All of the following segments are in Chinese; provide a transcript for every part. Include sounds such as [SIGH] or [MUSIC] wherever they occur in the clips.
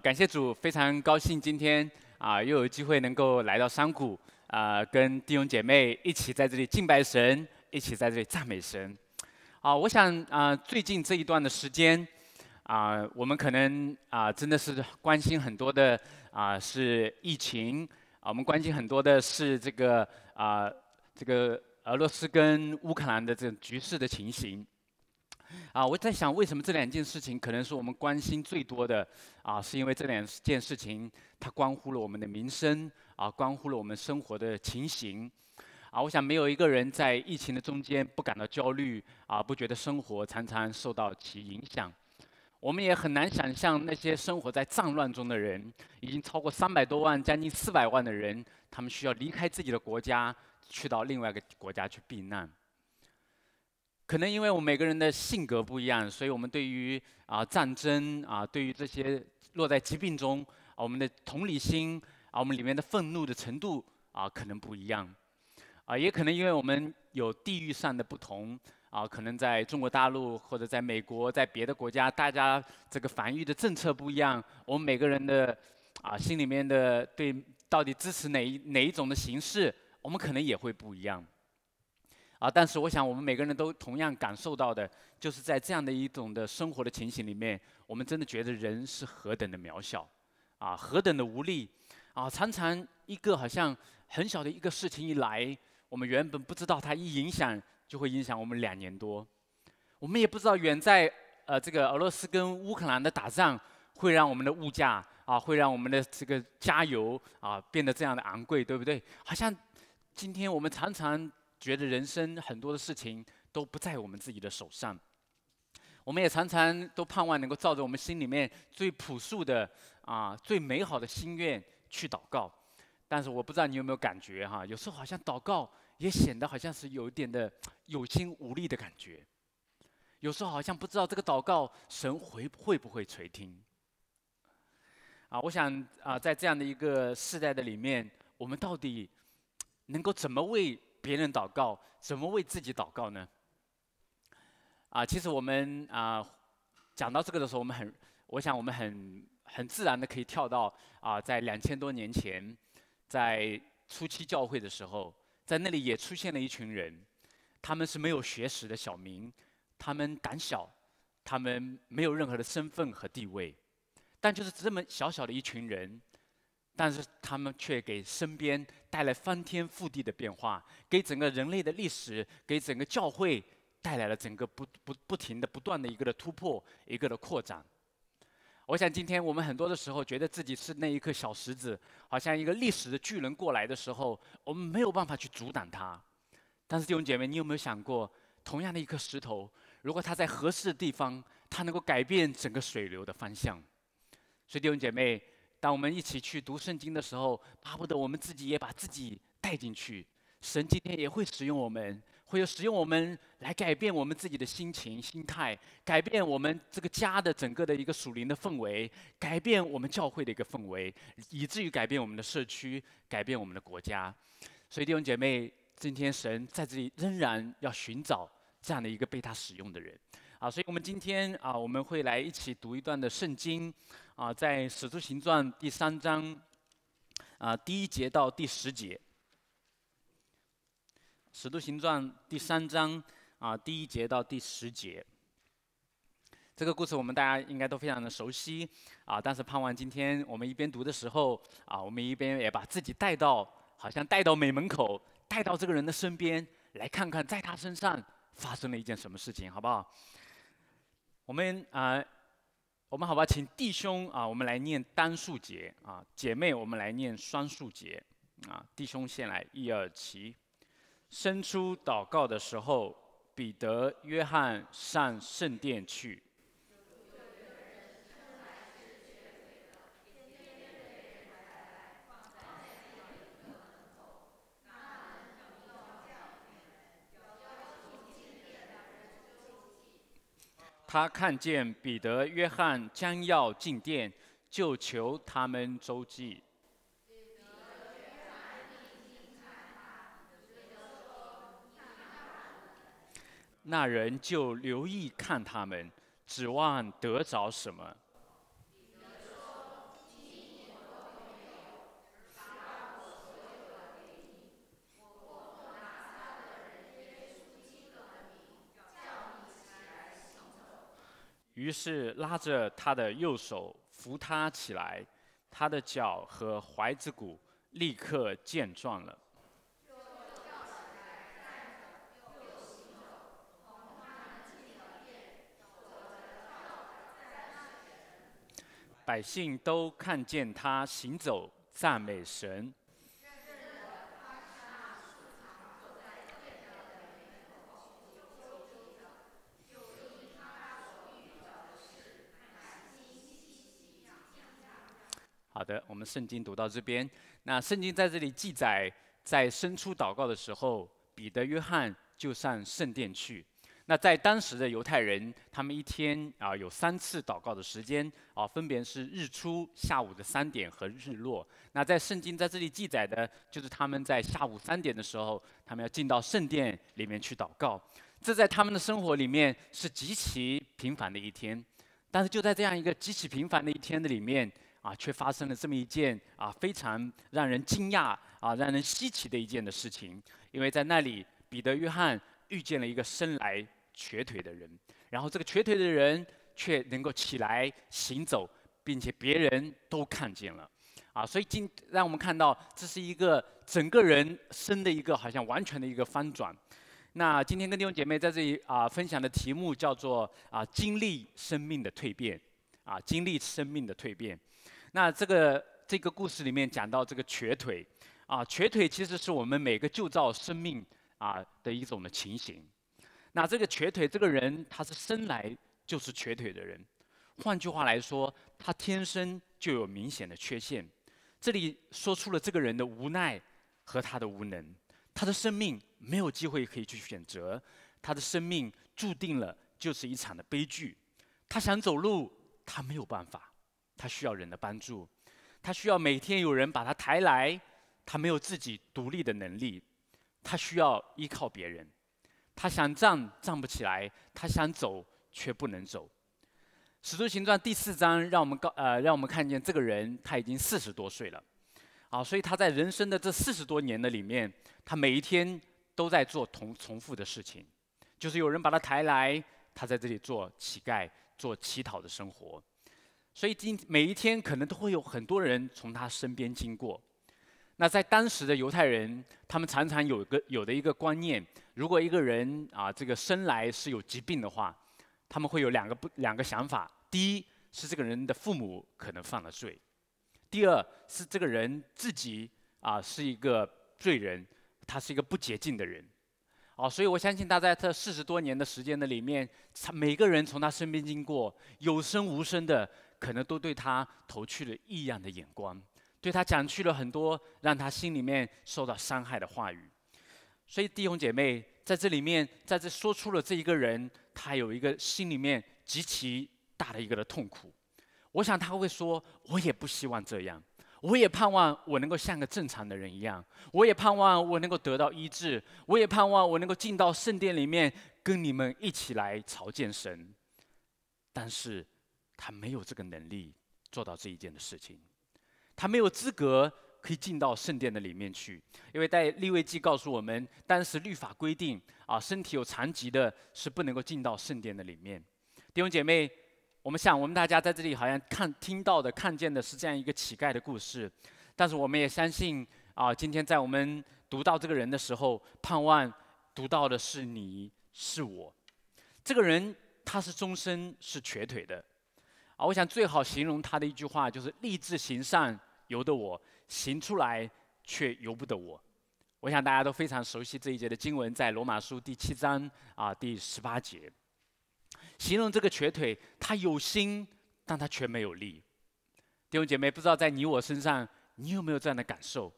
感谢主，非常高兴今天啊，又有机会能够来到山谷啊，跟弟兄姐妹一起在这里敬拜神，一起在这里赞美神。啊，我想啊，最近这一段的时间啊，我们可能啊，真的是关心很多的啊，是疫情啊，我们关心很多的是这个啊，这个俄罗斯跟乌克兰的这种局势的情形。啊，我在想，为什么这两件事情可能是我们关心最多的？啊，是因为这两件事情它关乎了我们的民生，啊，关乎了我们生活的情形。啊，我想没有一个人在疫情的中间不感到焦虑，啊，不觉得生活常常受到其影响。我们也很难想象那些生活在战乱中的人，已经超过三百多万，将近四百万的人，他们需要离开自己的国家，去到另外一个国家去避难。可能因为我们每个人的性格不一样，所以我们对于啊战争啊，对于这些落在疾病中，啊，我们的同理心啊，我们里面的愤怒的程度啊，可能不一样。啊，也可能因为我们有地域上的不同啊，可能在中国大陆或者在美国，在别的国家，大家这个防御的政策不一样，我们每个人的啊心里面的对到底支持哪一哪一种的形式，我们可能也会不一样。啊！但是我想，我们每个人都同样感受到的，就是在这样的一种的生活的情形里面，我们真的觉得人是何等的渺小，啊，何等的无力，啊，常常一个好像很小的一个事情一来，我们原本不知道它一影响就会影响我们两年多，我们也不知道远在呃这个俄罗斯跟乌克兰的打仗会让我们的物价啊，会让我们的这个加油啊变得这样的昂贵，对不对？好像今天我们常常。觉得人生很多的事情都不在我们自己的手上，我们也常常都盼望能够照着我们心里面最朴素的啊最美好的心愿去祷告，但是我不知道你有没有感觉哈，有时候好像祷告也显得好像是有一点的有心无力的感觉，有时候好像不知道这个祷告神会会不会垂听。啊，我想啊，在这样的一个时代的里面，我们到底能够怎么为？别人祷告，怎么为自己祷告呢？啊，其实我们啊，讲到这个的时候，我们很，我想我们很很自然的可以跳到啊，在两千多年前，在初期教会的时候，在那里也出现了一群人，他们是没有学识的小民，他们胆小，他们没有任何的身份和地位，但就是这么小小的一群人。但是他们却给身边带来翻天覆地的变化，给整个人类的历史，给整个教会带来了整个不不不停的、不断的一个的突破，一个的扩展。我想今天我们很多的时候觉得自己是那一颗小石子，好像一个历史的巨人过来的时候，我们没有办法去阻挡它。但是弟兄姐妹，你有没有想过，同样的一颗石头，如果它在合适的地方，它能够改变整个水流的方向。所以弟兄姐妹。当我们一起去读圣经的时候，巴不得我们自己也把自己带进去。神今天也会使用我们，会有使用我们来改变我们自己的心情、心态，改变我们这个家的整个的一个属灵的氛围，改变我们教会的一个氛围，以至于改变我们的社区，改变我们的国家。所以弟兄姐妹，今天神在这里仍然要寻找这样的一个被他使用的人。啊，所以我们今天啊，我们会来一起读一段的圣经。啊，在《使徒行传》第三章，啊，第一节到第十节，《使徒行传》第三章，啊，第一节到第十节，这个故事我们大家应该都非常的熟悉啊。但是盼望今天我们一边读的时候，啊，我们一边也把自己带到，好像带到美门口，带到这个人的身边，来看看在他身上发生了一件什么事情，好不好？我们啊。我们好吧，请弟兄啊，我们来念单数节啊，姐妹我们来念双数节啊。弟兄先来一、二、七，伸出祷告的时候，彼得、约翰上圣殿去。他看见彼得、约翰将要进殿，就求他们周济。那人就留意看他们，指望得着什么。于是拉着他的右手扶他起来，他的脚和踝子骨立刻健壮了。百姓都看见他行走，赞美神。的，我们圣经读到这边，那圣经在这里记载，在伸出祷告的时候，彼得、约翰就上圣殿去。那在当时的犹太人，他们一天啊有三次祷告的时间啊，分别是日出、下午的三点和日落。那在圣经在这里记载的，就是他们在下午三点的时候，他们要进到圣殿里面去祷告。这在他们的生活里面是极其平凡的一天，但是就在这样一个极其平凡的一天的里面。啊，却发生了这么一件啊非常让人惊讶啊让人稀奇的一件的事情。因为在那里，彼得·约翰遇见了一个生来瘸腿的人，然后这个瘸腿的人却能够起来行走，并且别人都看见了。啊，所以今让我们看到这是一个整个人生的一个好像完全的一个翻转。那今天跟弟兄姐妹在这里啊分享的题目叫做啊经历生命的蜕变，啊经历生命的蜕变。那这个这个故事里面讲到这个瘸腿，啊，瘸腿其实是我们每个旧造生命啊的一种的情形。那这个瘸腿这个人，他是生来就是瘸腿的人，换句话来说，他天生就有明显的缺陷。这里说出了这个人的无奈和他的无能，他的生命没有机会可以去选择，他的生命注定了就是一场的悲剧。他想走路，他没有办法。他需要人的帮助，他需要每天有人把他抬来，他没有自己独立的能力，他需要依靠别人，他想站站不起来，他想走却不能走。使徒行传第四章让我们告呃让我们看见这个人他已经四十多岁了，啊，所以他在人生的这四十多年的里面，他每一天都在做同重复的事情，就是有人把他抬来，他在这里做乞丐，做乞讨的生活。所以，今每一天可能都会有很多人从他身边经过。那在当时的犹太人，他们常常有个有的一个观念：如果一个人啊，这个生来是有疾病的话，他们会有两个不两个想法。第一是这个人的父母可能犯了罪；第二是这个人自己啊是一个罪人，他是一个不洁净的人。哦，所以我相信他在这四十多年的时间的里面，他每个人从他身边经过，有声无声的。可能都对他投去了异样的眼光，对他讲去了很多让他心里面受到伤害的话语。所以弟兄姐妹在这里面在这说出了这一个人，他有一个心里面极其大的一个的痛苦。我想他会说：“我也不希望这样，我也盼望我能够像个正常的人一样，我也盼望我能够得到医治，我也盼望我能够进到圣殿里面跟你们一起来朝见神。”但是。他没有这个能力做到这一件的事情，他没有资格可以进到圣殿的里面去，因为在利未记告诉我们，当时律法规定啊，身体有残疾的是不能够进到圣殿的里面。弟兄姐妹，我们想我们大家在这里好像看听到的、看见的是这样一个乞丐的故事，但是我们也相信啊，今天在我们读到这个人的时候，盼望读到的是你是我。这个人他是终身是瘸腿的。啊，我想最好形容他的一句话就是“立志行善由得我，行出来却由不得我。”我想大家都非常熟悉这一节的经文，在罗马书第七章啊第十八节。形容这个瘸腿，他有心，但他却没有力。弟兄姐妹，不知道在你我身上，你有没有这样的感受？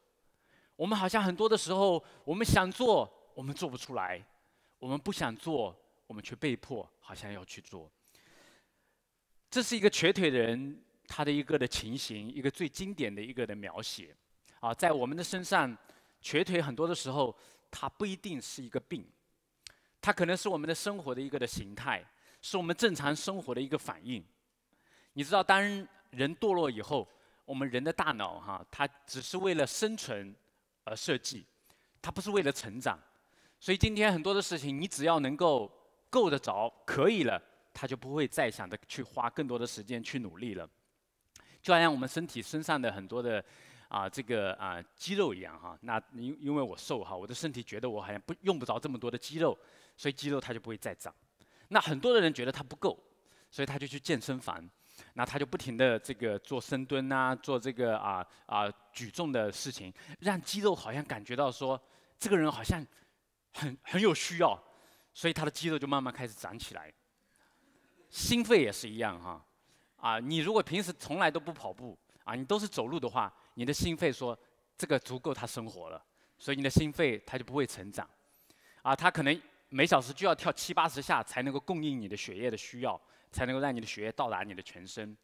我们好像很多的时候，我们想做，我们做不出来；我们不想做，我们却被迫好像要去做。这是一个瘸腿的人，他的一个的情形，一个最经典的一个的描写，啊，在我们的身上，瘸腿很多的时候，它不一定是一个病，它可能是我们的生活的一个的形态，是我们正常生活的一个反应。你知道，当人堕落以后，我们人的大脑哈，它只是为了生存而设计，它不是为了成长。所以今天很多的事情，你只要能够够得着，可以了。他就不会再想着去花更多的时间去努力了，就好像我们身体身上的很多的啊这个啊肌肉一样哈，那因因为我瘦哈，我的身体觉得我好像不用不着这么多的肌肉，所以肌肉它就不会再长。那很多的人觉得它不够，所以他就去健身房，那他就不停的这个做深蹲啊，做这个啊啊举重的事情，让肌肉好像感觉到说这个人好像很很有需要，所以他的肌肉就慢慢开始长起来。心肺也是一样哈，啊，你如果平时从来都不跑步啊，你都是走路的话，你的心肺说这个足够他生活了，所以你的心肺它就不会成长，啊，它可能每小时就要跳七八十下才能够供应你的血液的需要，才能够让你的血液到达你的全身，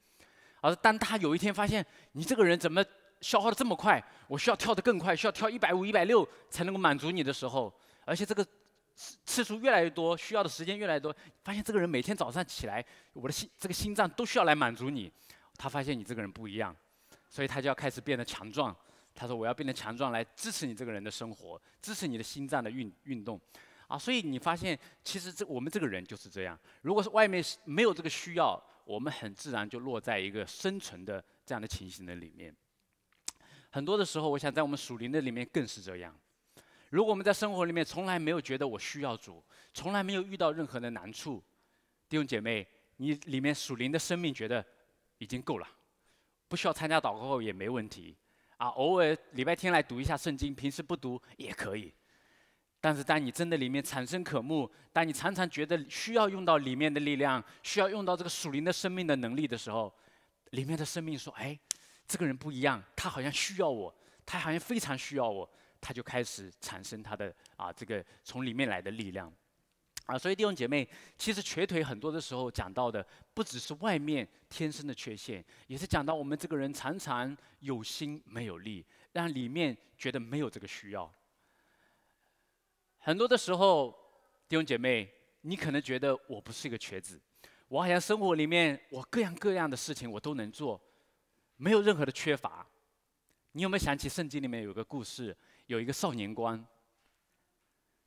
而当他有一天发现你这个人怎么消耗的这么快，我需要跳得更快，需要跳一百五、一百六才能够满足你的时候，而且这个。次数越来越多，需要的时间越来越多，发现这个人每天早上起来，我的心这个心脏都需要来满足你。他发现你这个人不一样，所以他就要开始变得强壮。他说：“我要变得强壮来支持你这个人的生活，支持你的心脏的运运动。”啊，所以你发现其实这我们这个人就是这样。如果是外面是没有这个需要，我们很自然就落在一个生存的这样的情形的里面。很多的时候，我想在我们树林的里面更是这样。如果我们在生活里面从来没有觉得我需要主，从来没有遇到任何的难处，弟兄姐妹，你里面属灵的生命觉得已经够了，不需要参加祷告也没问题，啊，偶尔礼拜天来读一下圣经，平时不读也可以。但是当你真的里面产生渴慕，当你常常觉得需要用到里面的力量，需要用到这个属灵的生命的能力的时候，里面的生命说：“哎，这个人不一样，他好像需要我，他好像非常需要我。”他就开始产生他的啊，这个从里面来的力量，啊，所以弟兄姐妹，其实瘸腿很多的时候讲到的，不只是外面天生的缺陷，也是讲到我们这个人常常有心没有力，让里面觉得没有这个需要。很多的时候，弟兄姐妹，你可能觉得我不是一个瘸子，我好像生活里面我各样各样的事情我都能做，没有任何的缺乏。你有没有想起圣经里面有个故事？有一个少年官，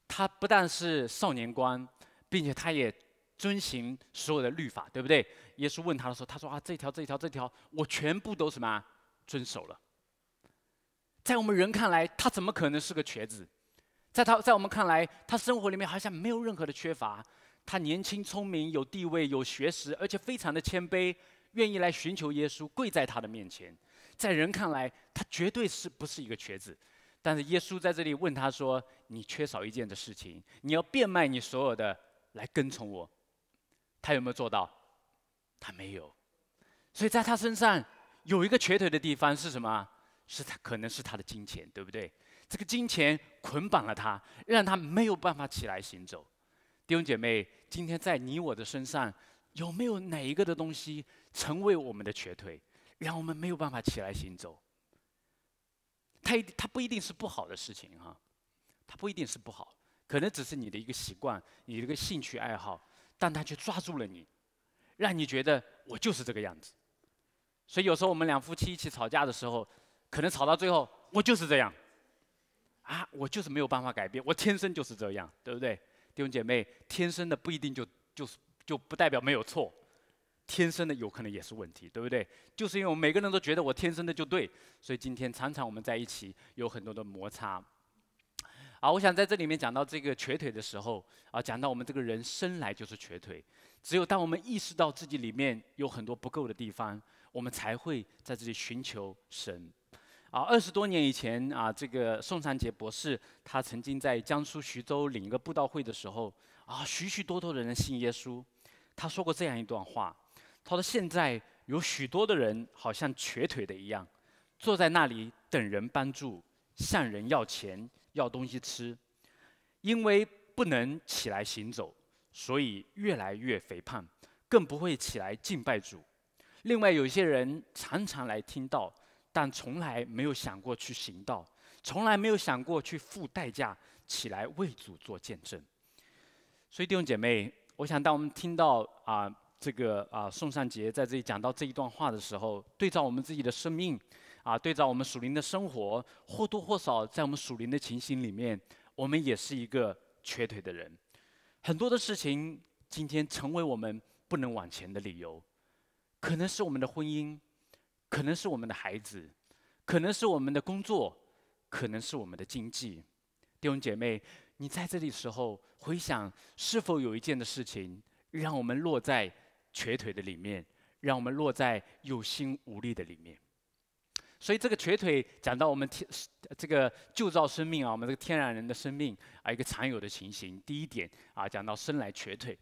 他不但是少年官，并且他也遵循所有的律法，对不对？耶稣问他的时候，他说：“啊，这条、这条、这条，我全部都什么遵守了。”在我们人看来，他怎么可能是个瘸子？在他，在我们看来，他生活里面好像没有任何的缺乏。他年轻、聪明、有地位、有学识，而且非常的谦卑，愿意来寻求耶稣，跪在他的面前。在人看来，他绝对是不是一个瘸子？但是耶稣在这里问他说：“你缺少一件的事情，你要变卖你所有的来跟从我。”他有没有做到？他没有。所以在他身上有一个瘸腿的地方是什么？是他可能是他的金钱，对不对？这个金钱捆绑了他，让他没有办法起来行走。弟兄姐妹，今天在你我的身上有没有哪一个的东西成为我们的瘸腿，让我们没有办法起来行走？它一它不一定是不好的事情哈，它不一定是不好，可能只是你的一个习惯，你一个兴趣爱好，但它却抓住了你，让你觉得我就是这个样子，所以有时候我们两夫妻一起吵架的时候，可能吵到最后我就是这样，啊，我就是没有办法改变，我天生就是这样，对不对？弟兄姐妹，天生的不一定就就是就不代表没有错。天生的有可能也是问题，对不对？就是因为我们每个人都觉得我天生的就对，所以今天常常我们在一起有很多的摩擦。啊，我想在这里面讲到这个瘸腿的时候，啊，讲到我们这个人生来就是瘸腿，只有当我们意识到自己里面有很多不够的地方，我们才会在这里寻求神。啊，二十多年以前啊，这个宋尚杰博士他曾经在江苏徐州领一个布道会的时候，啊，许许多多的人信耶稣，他说过这样一段话。好到现在有许多的人好像瘸腿的一样，坐在那里等人帮助，向人要钱要东西吃，因为不能起来行走，所以越来越肥胖，更不会起来敬拜主。另外有些人常常来听到，但从来没有想过去行道，从来没有想过去付代价起来为主做见证。所以弟兄姐妹，我想当我们听到啊。这个啊，宋善杰在这里讲到这一段话的时候，对照我们自己的生命，啊，对照我们属灵的生活，或多或少在我们属灵的情形里面，我们也是一个瘸腿的人。很多的事情，今天成为我们不能往前的理由，可能是我们的婚姻，可能是我们的孩子，可能是我们的工作，可能是我们的经济。弟兄姐妹，你在这里时候回想，是否有一件的事情让我们落在？瘸腿的里面，让我们落在有心无力的里面。所以这个瘸腿讲到我们天这个旧造生命啊，我们这个天然人的生命啊，一个常有的情形。第一点啊，讲到生来瘸腿。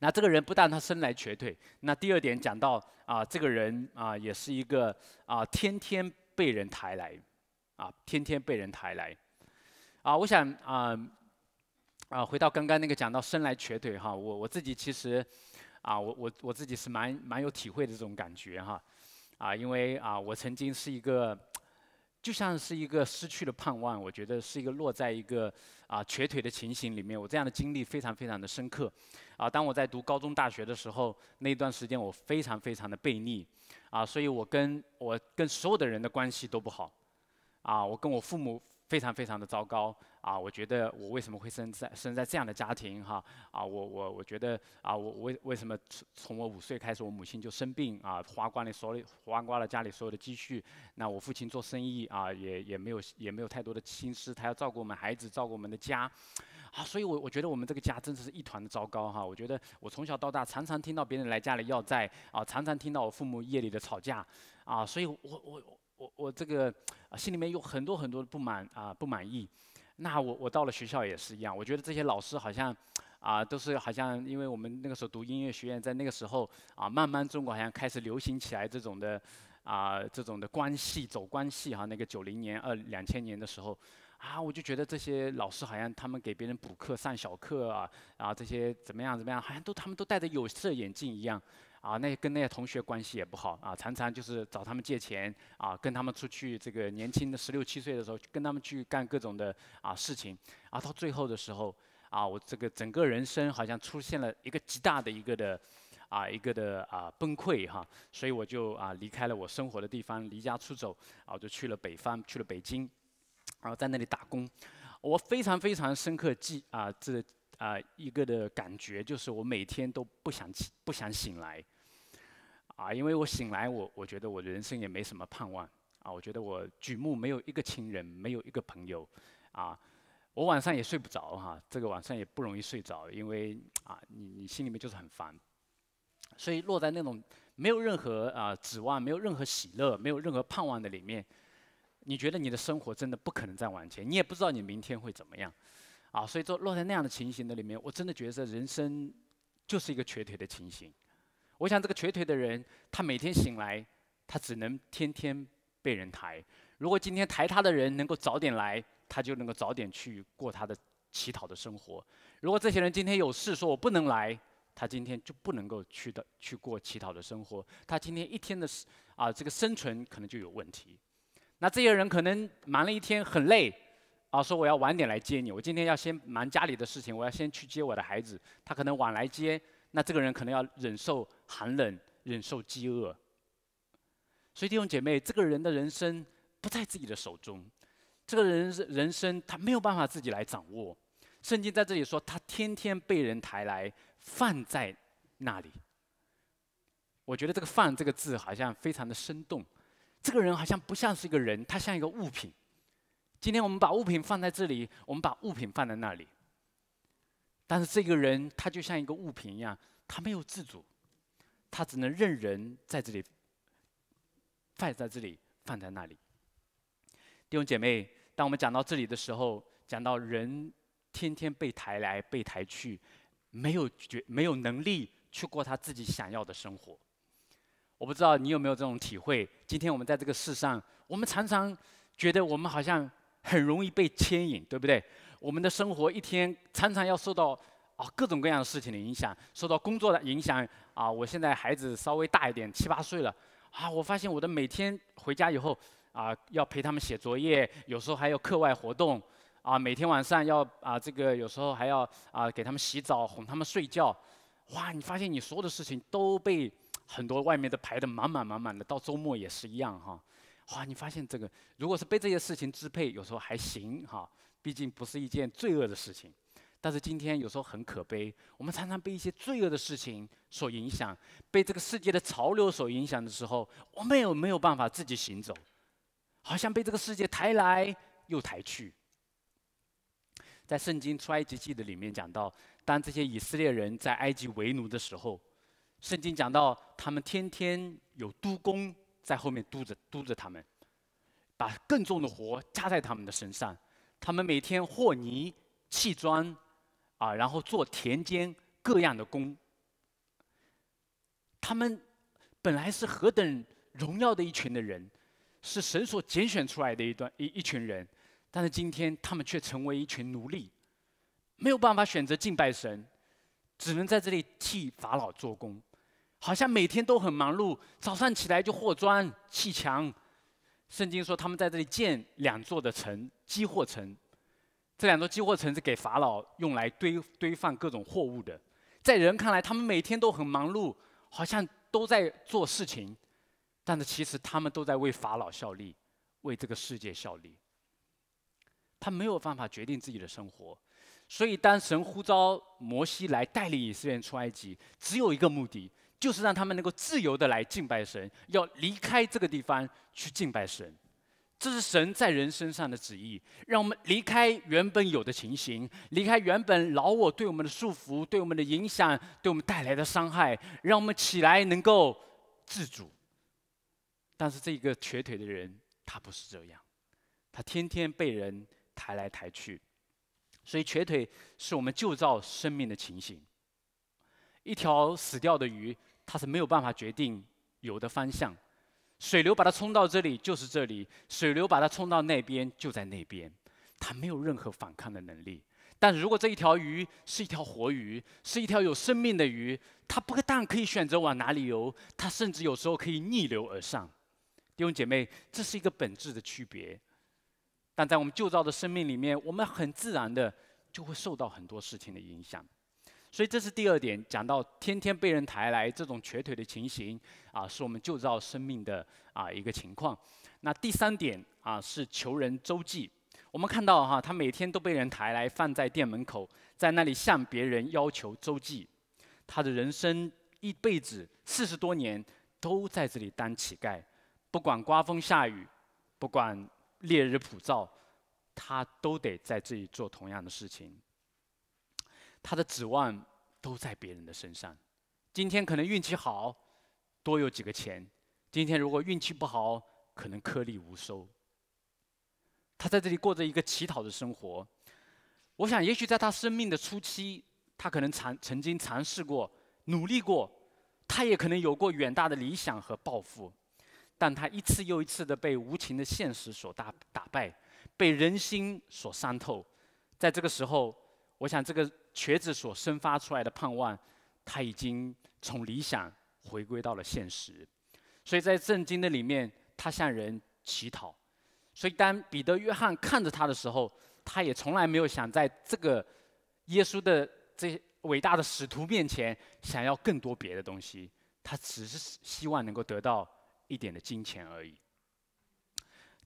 那这个人不但他生来瘸腿，那第二点讲到啊，这个人啊，也是一个啊，天天被人抬来，啊，天天被人抬来。啊，我想啊啊，回到刚刚那个讲到生来瘸腿哈，我我自己其实。啊，我我我自己是蛮蛮有体会的这种感觉哈，啊，因为啊，我曾经是一个，就像是一个失去了盼望，我觉得是一个落在一个啊瘸腿的情形里面，我这样的经历非常非常的深刻，啊，当我在读高中大学的时候，那段时间我非常非常的悖逆，啊，所以我跟我跟所有的人的关系都不好，啊，我跟我父母非常非常的糟糕。啊，我觉得我为什么会生在生在这样的家庭哈？啊，我我我觉得啊，我为为什么从从我五岁开始，我母亲就生病啊，花光了所有花光了家里所有的积蓄。那我父亲做生意啊，也也没有也没有太多的心思，他要照顾我们孩子，照顾我们的家。啊，所以，我我觉得我们这个家真的是一团的糟糕哈。我觉得我从小到大常常听到别人来家里要债啊，常常听到我父母夜里的吵架啊，所以我我我我这个心里面有很多很多的不满啊，不满意。那我我到了学校也是一样，我觉得这些老师好像，啊，都是好像因为我们那个时候读音乐学院，在那个时候啊，慢慢中国好像开始流行起来这种的，啊，这种的关系走关系哈，那个九零年二两千年的时候，啊，我就觉得这些老师好像他们给别人补课上小课啊，然后这些怎么样怎么样，好像都他们都戴着有色眼镜一样。啊，那跟那些同学关系也不好啊，常常就是找他们借钱啊，跟他们出去这个年轻的十六七岁的时候，跟他们去干各种的啊事情，啊到最后的时候，啊我这个整个人生好像出现了一个极大的一个的啊一个的啊崩溃哈，所以我就啊离开了我生活的地方，离家出走，啊，我就去了北方，去了北京，然后在那里打工，我非常非常深刻记啊这啊一个的感觉，就是我每天都不想起不想醒来。啊，因为我醒来，我我觉得我的人生也没什么盼望啊，我觉得我举目没有一个亲人，没有一个朋友，啊，我晚上也睡不着哈，这个晚上也不容易睡着，因为啊，你你心里面就是很烦，所以落在那种没有任何啊指望、没有任何喜乐、没有任何盼望的里面，你觉得你的生活真的不可能再往前，你也不知道你明天会怎么样，啊，所以说落在那样的情形的里面，我真的觉得人生就是一个瘸腿的情形。我想这个瘸腿的人，他每天醒来，他只能天天被人抬。如果今天抬他的人能够早点来，他就能够早点去过他的乞讨的生活。如果这些人今天有事，说我不能来，他今天就不能够去的去过乞讨的生活。他今天一天的啊，这个生存可能就有问题。那这些人可能忙了一天很累，啊，说我要晚点来接你。我今天要先忙家里的事情，我要先去接我的孩子。他可能晚来接，那这个人可能要忍受。寒冷，忍受饥饿。所以弟兄姐妹，这个人的人生不在自己的手中，这个人人生他没有办法自己来掌握。圣经在这里说，他天天被人抬来放在那里。我觉得这个“放”这个字好像非常的生动，这个人好像不像是一个人，他像一个物品。今天我们把物品放在这里，我们把物品放在那里。但是这个人他就像一个物品一样，他没有自主。他只能任人在这里放在这里放在那里。弟兄姐妹，当我们讲到这里的时候，讲到人天天被抬来被抬去，没有觉没有能力去过他自己想要的生活。我不知道你有没有这种体会？今天我们在这个世上，我们常常觉得我们好像很容易被牵引，对不对？我们的生活一天常常要受到。啊，各种各样的事情的影响，受到工作的影响啊。我现在孩子稍微大一点，七八岁了啊。我发现我的每天回家以后啊，要陪他们写作业，有时候还有课外活动啊。每天晚上要啊，这个有时候还要啊，给他们洗澡、哄他们睡觉。哇，你发现你所有的事情都被很多外面的排得满满满满的，到周末也是一样哈。哇，你发现这个，如果是被这些事情支配，有时候还行哈，毕竟不是一件罪恶的事情。但是今天有时候很可悲，我们常常被一些罪恶的事情所影响，被这个世界的潮流所影响的时候，我们有没有办法自己行走？好像被这个世界抬来又抬去。在圣经出埃及记的里面讲到，当这些以色列人在埃及为奴的时候，圣经讲到他们天天有督工在后面督着督着他们，把更重的活加在他们的身上，他们每天和泥砌砖。啊，然后做田间各样的工。他们本来是何等荣耀的一群的人，是神所拣选出来的一段一一群人，但是今天他们却成为一群奴隶，没有办法选择敬拜神，只能在这里替法老做工，好像每天都很忙碌，早上起来就和砖砌墙。圣经说他们在这里建两座的城，基荷城。这两座积货城是给法老用来堆堆放各种货物的，在人看来，他们每天都很忙碌，好像都在做事情，但是其实他们都在为法老效力，为这个世界效力。他没有办法决定自己的生活，所以当神呼召摩西来带领以色列人出埃及，只有一个目的，就是让他们能够自由的来敬拜神，要离开这个地方去敬拜神。这是神在人身上的旨意，让我们离开原本有的情形，离开原本老我对我们的束缚、对我们的影响、对我们带来的伤害，让我们起来能够自主。但是这个瘸腿的人他不是这样，他天天被人抬来抬去，所以瘸腿是我们旧造生命的情形。一条死掉的鱼，它是没有办法决定有的方向。水流把它冲到这里，就是这里；水流把它冲到那边，就在那边。它没有任何反抗的能力。但如果这一条鱼是一条活鱼，是一条有生命的鱼，它不但可以选择往哪里游，它甚至有时候可以逆流而上。弟兄姐妹，这是一个本质的区别。但在我们旧造的生命里面，我们很自然的就会受到很多事情的影响。所以这是第二点，讲到天天被人抬来这种瘸腿的情形啊，是我们救造生命的啊一个情况。那第三点啊是求人周济，我们看到哈，他每天都被人抬来放在店门口，在那里向别人要求周济。他的人生一辈子四十多年都在这里当乞丐，不管刮风下雨，不管烈日普照，他都得在这里做同样的事情。他的指望都在别人的身上，今天可能运气好，多有几个钱；今天如果运气不好，可能颗粒无收。他在这里过着一个乞讨的生活。我想，也许在他生命的初期，他可能尝曾经尝试过努力过，他也可能有过远大的理想和抱负，但他一次又一次的被无情的现实所打打败，被人心所伤透。在这个时候。我想，这个瘸子所生发出来的盼望，他已经从理想回归到了现实。所以在圣经的里面，他向人乞讨。所以当彼得、约翰看着他的时候，他也从来没有想在这个耶稣的这伟大的使徒面前想要更多别的东西。他只是希望能够得到一点的金钱而已。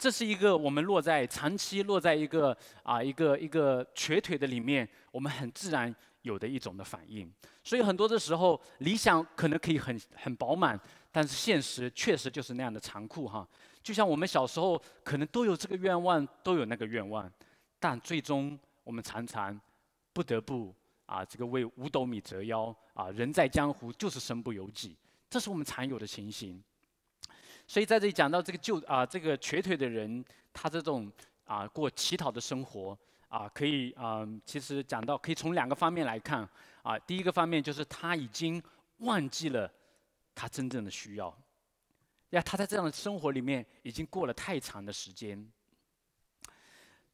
这是一个我们落在长期落在一个啊一个一个瘸腿的里面，我们很自然有的一种的反应。所以很多的时候，理想可能可以很很饱满，但是现实确实就是那样的残酷哈。就像我们小时候可能都有这个愿望，都有那个愿望，但最终我们常常不得不啊这个为五斗米折腰啊人在江湖就是身不由己，这是我们常有的情形。所以在这里讲到这个旧啊，这个瘸腿的人，他这种啊过乞讨的生活啊，可以啊，其实讲到可以从两个方面来看啊。第一个方面就是他已经忘记了他真正的需要，呀，他在这样的生活里面已经过了太长的时间。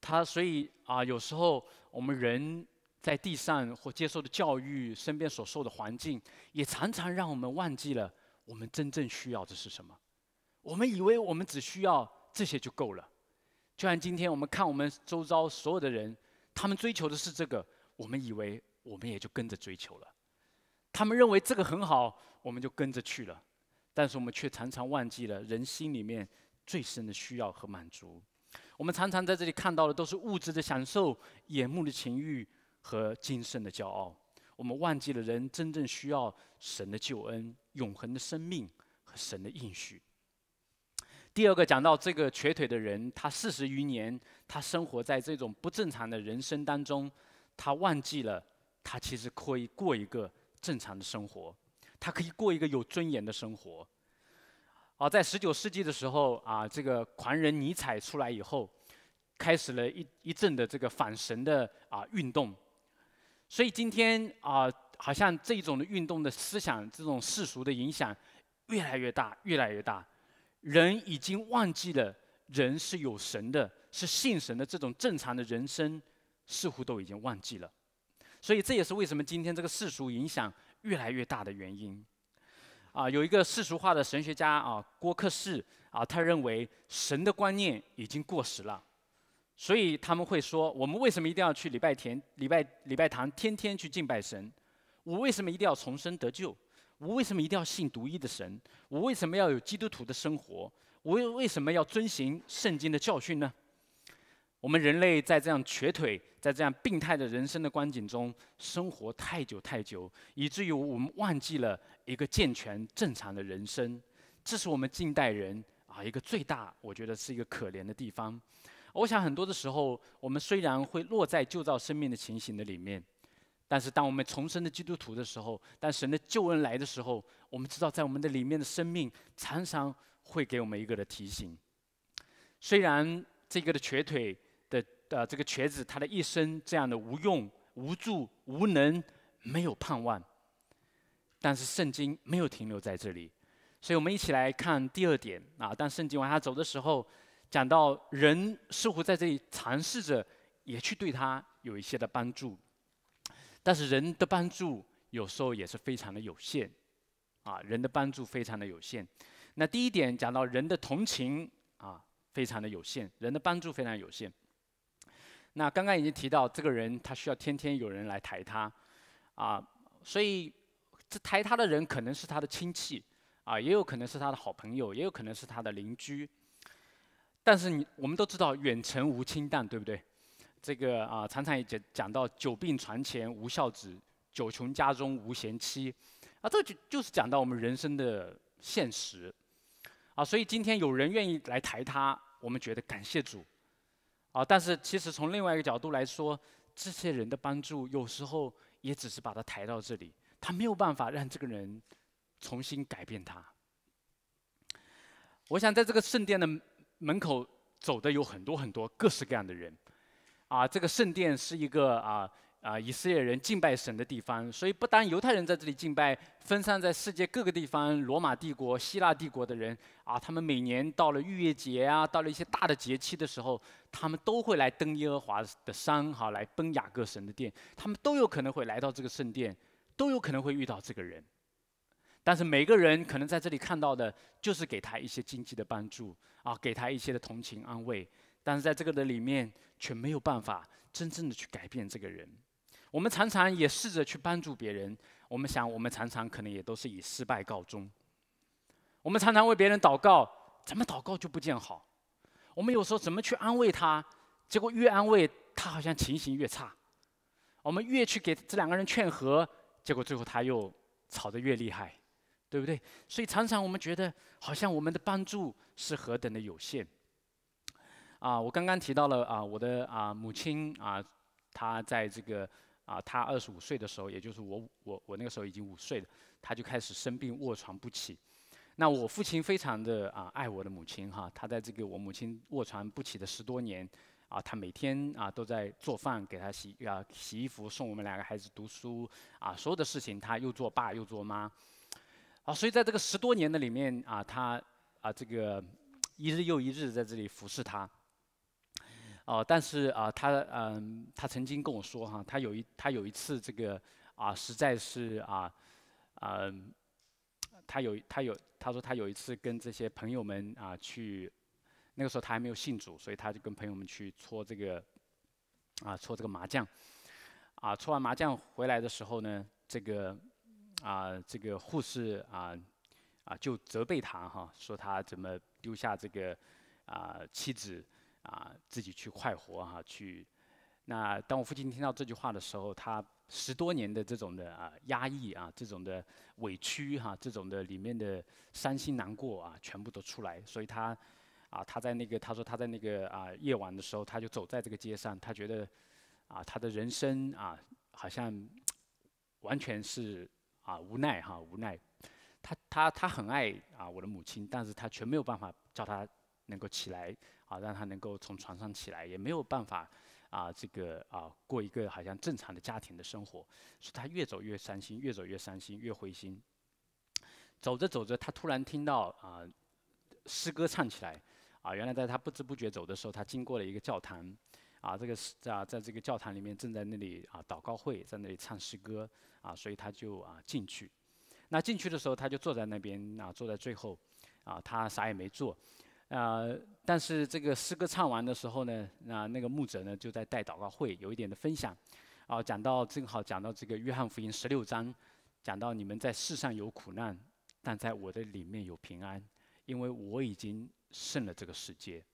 他所以啊，有时候我们人在地上或接受的教育、身边所受的环境，也常常让我们忘记了我们真正需要的是什么。我们以为我们只需要这些就够了，就像今天我们看我们周遭所有的人，他们追求的是这个，我们以为我们也就跟着追求了。他们认为这个很好，我们就跟着去了，但是我们却常常忘记了人心里面最深的需要和满足。我们常常在这里看到的都是物质的享受、眼目的情欲和精神的骄傲，我们忘记了人真正需要神的救恩、永恒的生命和神的应许。第二个讲到这个瘸腿的人，他四十余年，他生活在这种不正常的人生当中，他忘记了他其实可以过一个正常的生活，他可以过一个有尊严的生活。啊，在十九世纪的时候啊，这个狂人尼采出来以后，开始了一一阵的这个反神的啊运动，所以今天啊，好像这种的运动的思想，这种世俗的影响越来越大，越来越大。人已经忘记了，人是有神的，是信神的。这种正常的人生，似乎都已经忘记了。所以这也是为什么今天这个世俗影响越来越大的原因。啊，有一个世俗化的神学家啊，郭克士啊，他认为神的观念已经过时了，所以他们会说：我们为什么一定要去礼拜天、礼拜礼拜堂，天天去敬拜神？我为什么一定要重生得救？我为什么一定要信独一的神？我为什么要有基督徒的生活？我为什么要遵循圣经的教训呢？我们人类在这样瘸腿、在这样病态的人生的光景中生活太久太久，以至于我们忘记了一个健全正常的人生。这是我们近代人啊一个最大，我觉得是一个可怜的地方。我想很多的时候，我们虽然会落在旧造生命的情形的里面。但是，当我们重生的基督徒的时候，当神的救恩来的时候，我们知道，在我们的里面的生命常常会给我们一个的提醒。虽然这个的瘸腿的呃这个瘸子他的一生这样的无用、无助、无能、没有盼望，但是圣经没有停留在这里，所以我们一起来看第二点啊。当圣经往下走的时候，讲到人似乎在这里尝试着也去对他有一些的帮助。但是人的帮助有时候也是非常的有限，啊，人的帮助非常的有限。那第一点讲到人的同情啊，非常的有限，人的帮助非常有限。那刚刚已经提到，这个人他需要天天有人来抬他，啊，所以这抬他的人可能是他的亲戚，啊，也有可能是他的好朋友，也有可能是他的邻居。但是你我们都知道，远程无亲淡，对不对？这个啊，常常也讲讲到“久病床前无孝子，久穷家中无贤妻”，啊，这就就是讲到我们人生的现实，啊，所以今天有人愿意来抬他，我们觉得感谢主，啊，但是其实从另外一个角度来说，这些人的帮助有时候也只是把他抬到这里，他没有办法让这个人重新改变他。我想在这个圣殿的门口走的有很多很多各式各样的人。啊，这个圣殿是一个啊啊以色列人敬拜神的地方，所以不单犹太人在这里敬拜，分散在世界各个地方，罗马帝国、希腊帝国的人啊，他们每年到了逾越节啊，到了一些大的节期的时候，他们都会来登耶和华的山哈，来奔雅各神的殿，他们都有可能会来到这个圣殿，都有可能会遇到这个人，但是每个人可能在这里看到的，就是给他一些经济的帮助啊，给他一些的同情安慰。但是在这个的里面，却没有办法真正的去改变这个人。我们常常也试着去帮助别人，我们想，我们常常可能也都是以失败告终。我们常常为别人祷告，怎么祷告就不见好。我们有时候怎么去安慰他，结果越安慰他好像情形越差。我们越去给这两个人劝和，结果最后他又吵得越厉害，对不对？所以常常我们觉得，好像我们的帮助是何等的有限。啊，我刚刚提到了啊，我的啊母亲啊，她在这个啊，她二十五岁的时候，也就是我我我那个时候已经五岁了，她就开始生病卧床不起。那我父亲非常的啊爱我的母亲哈，他在这个我母亲卧床不起的十多年啊，他每天啊都在做饭给她洗啊洗衣服，送我们两个孩子读书啊，所有的事情他又做爸又做妈。啊，所以在这个十多年的里面啊，他啊这个一日又一日在这里服侍他。哦，但是啊，他嗯，他曾经跟我说哈，他有一他有一次这个啊，实在是啊，嗯，他有他有他说他有一次跟这些朋友们啊去，那个时候他还没有信主，所以他就跟朋友们去搓这个，啊搓这个麻将，啊搓完麻将回来的时候呢，这个啊这个护士啊啊就责备他哈，说他怎么丢下这个啊妻子。啊，自己去快活哈，去。那当我父亲听到这句话的时候，他十多年的这种的啊压抑啊，这种的委屈哈，这种的里面的伤心难过啊，全部都出来。所以他啊，他在那个他说他在那个啊夜晚的时候，他就走在这个街上，他觉得啊，他的人生啊，好像完全是啊无奈哈，无奈。他他他很爱啊我的母亲，但是他却没有办法叫他能够起来。啊，让他能够从床上起来，也没有办法，啊，这个啊，过一个好像正常的家庭的生活，所以他越走越伤心，越走越伤心，越灰心。走着走着，他突然听到啊，诗歌唱起来，啊，原来在他不知不觉走的时候，他经过了一个教堂，啊，这个是在在这个教堂里面正在那里啊祷告会，在那里唱诗歌，啊，所以他就啊进去，那进去的时候他就坐在那边啊坐在最后，啊，他啥也没做。啊！但是这个诗歌唱完的时候呢，那那个牧者呢就在带祷告会，有一点的分享，啊，讲到正好讲到这个约翰福音十六章，讲到你们在世上有苦难，但在我的里面有平安，因为我已经胜了这个世界。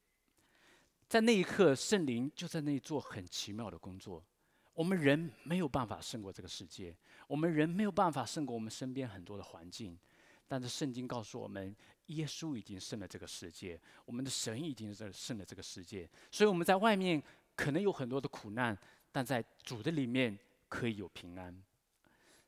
在那一刻，圣灵就在那里做很奇妙的工作。我们人没有办法胜过这个世界，我们人没有办法胜过我们身边很多的环境，但是圣经告诉我们。耶稣已经胜了这个世界，我们的神已经胜胜了这个世界。所以我们在外面可能有很多的苦难，但在主的里面可以有平安。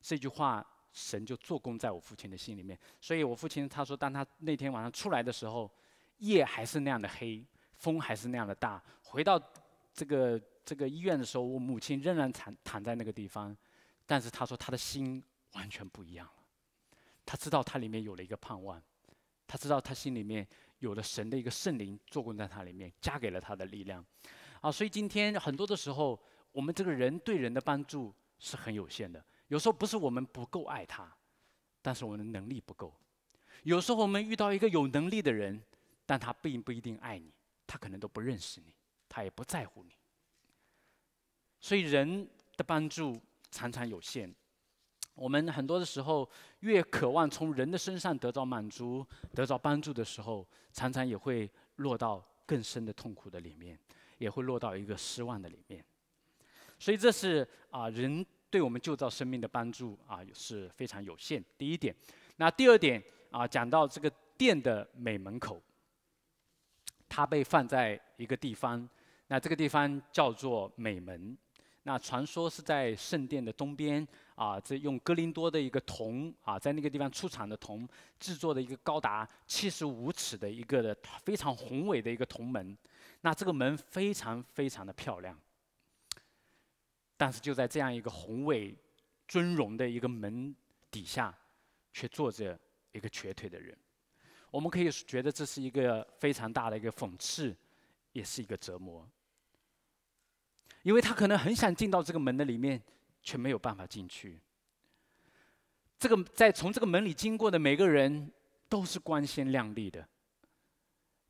这句话，神就做工在我父亲的心里面。所以，我父亲他说，当他那天晚上出来的时候，夜还是那样的黑，风还是那样的大。回到这个这个医院的时候，我母亲仍然躺躺在那个地方，但是他说他的心完全不一样了。他知道他里面有了一个盼望。他知道他心里面有了神的一个圣灵作工在他里面加给了他的力量，啊，所以今天很多的时候，我们这个人对人的帮助是很有限的。有时候不是我们不够爱他，但是我们的能力不够。有时候我们遇到一个有能力的人，但他并不一定爱你，他可能都不认识你，他也不在乎你。所以人的帮助常常有限。我们很多的时候，越渴望从人的身上得到满足、得到帮助的时候，常常也会落到更深的痛苦的里面，也会落到一个失望的里面。所以这是啊，人对我们救造生命的帮助啊是非常有限。第一点，那第二点啊，讲到这个殿的美门口，它被放在一个地方，那这个地方叫做美门，那传说是在圣殿的东边。啊，这用格林多的一个铜啊，在那个地方出产的铜制作的一个高达七十五尺的一个的非常宏伟的一个铜门，那这个门非常非常的漂亮。但是就在这样一个宏伟、尊荣的一个门底下，却坐着一个瘸腿的人，我们可以觉得这是一个非常大的一个讽刺，也是一个折磨，因为他可能很想进到这个门的里面。却没有办法进去。这个在从这个门里经过的每个人都是光鲜亮丽的，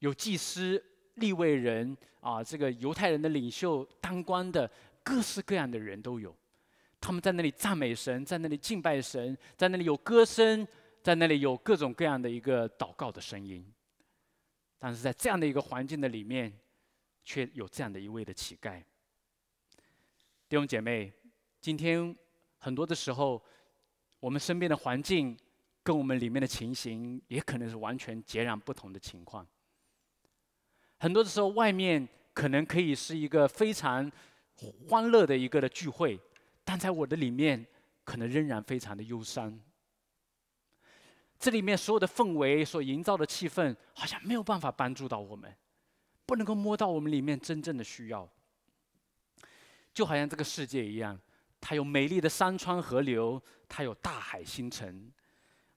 有祭司、立位人啊，这个犹太人的领袖、当官的，各式各样的人都有。他们在那里赞美神，在那里敬拜神，在那里有歌声，在那里有各种各样的一个祷告的声音。但是在这样的一个环境的里面，却有这样的一位的乞丐。弟兄姐妹。今天很多的时候，我们身边的环境跟我们里面的情形也可能是完全截然不同的情况。很多的时候，外面可能可以是一个非常欢乐的一个的聚会，但在我的里面可能仍然非常的忧伤。这里面所有的氛围所营造的气氛，好像没有办法帮助到我们，不能够摸到我们里面真正的需要，就好像这个世界一样。它有美丽的山川河流，它有大海星辰，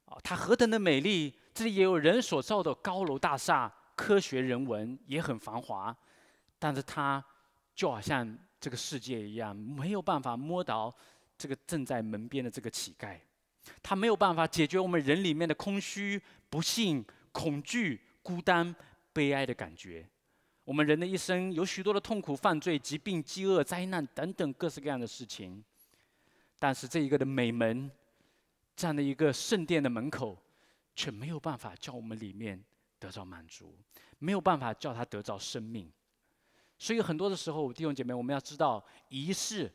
啊，它何等的美丽！这里也有人所造的高楼大厦，科学人文也很繁华，但是它就好像这个世界一样，没有办法摸到这个正在门边的这个乞丐，它没有办法解决我们人里面的空虚、不幸、恐惧、孤单、悲哀的感觉。我们人的一生有许多的痛苦、犯罪、疾病、饥饿、灾难等等各式各样的事情。但是这一个的美门，这样的一个圣殿的门口，却没有办法叫我们里面得到满足，没有办法叫他得到生命。所以很多的时候，弟兄姐妹，我们要知道，仪式、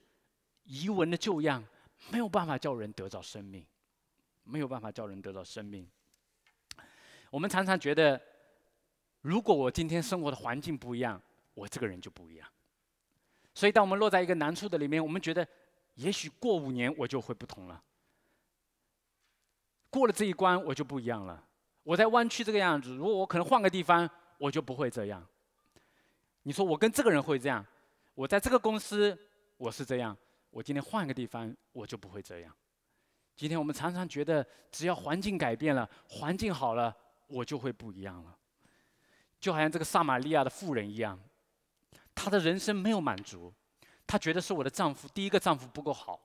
遗文的旧样，没有办法叫人得到生命，没有办法叫人得到生命。我们常常觉得，如果我今天生活的环境不一样，我这个人就不一样。所以当我们落在一个难处的里面，我们觉得。也许过五年我就会不同了。过了这一关我就不一样了。我在湾区这个样子，如果我可能换个地方，我就不会这样。你说我跟这个人会这样，我在这个公司我是这样，我今天换个地方我就不会这样。今天我们常常觉得只要环境改变了，环境好了，我就会不一样了。就好像这个撒玛利亚的富人一样，他的人生没有满足。她觉得是我的丈夫，第一个丈夫不够好，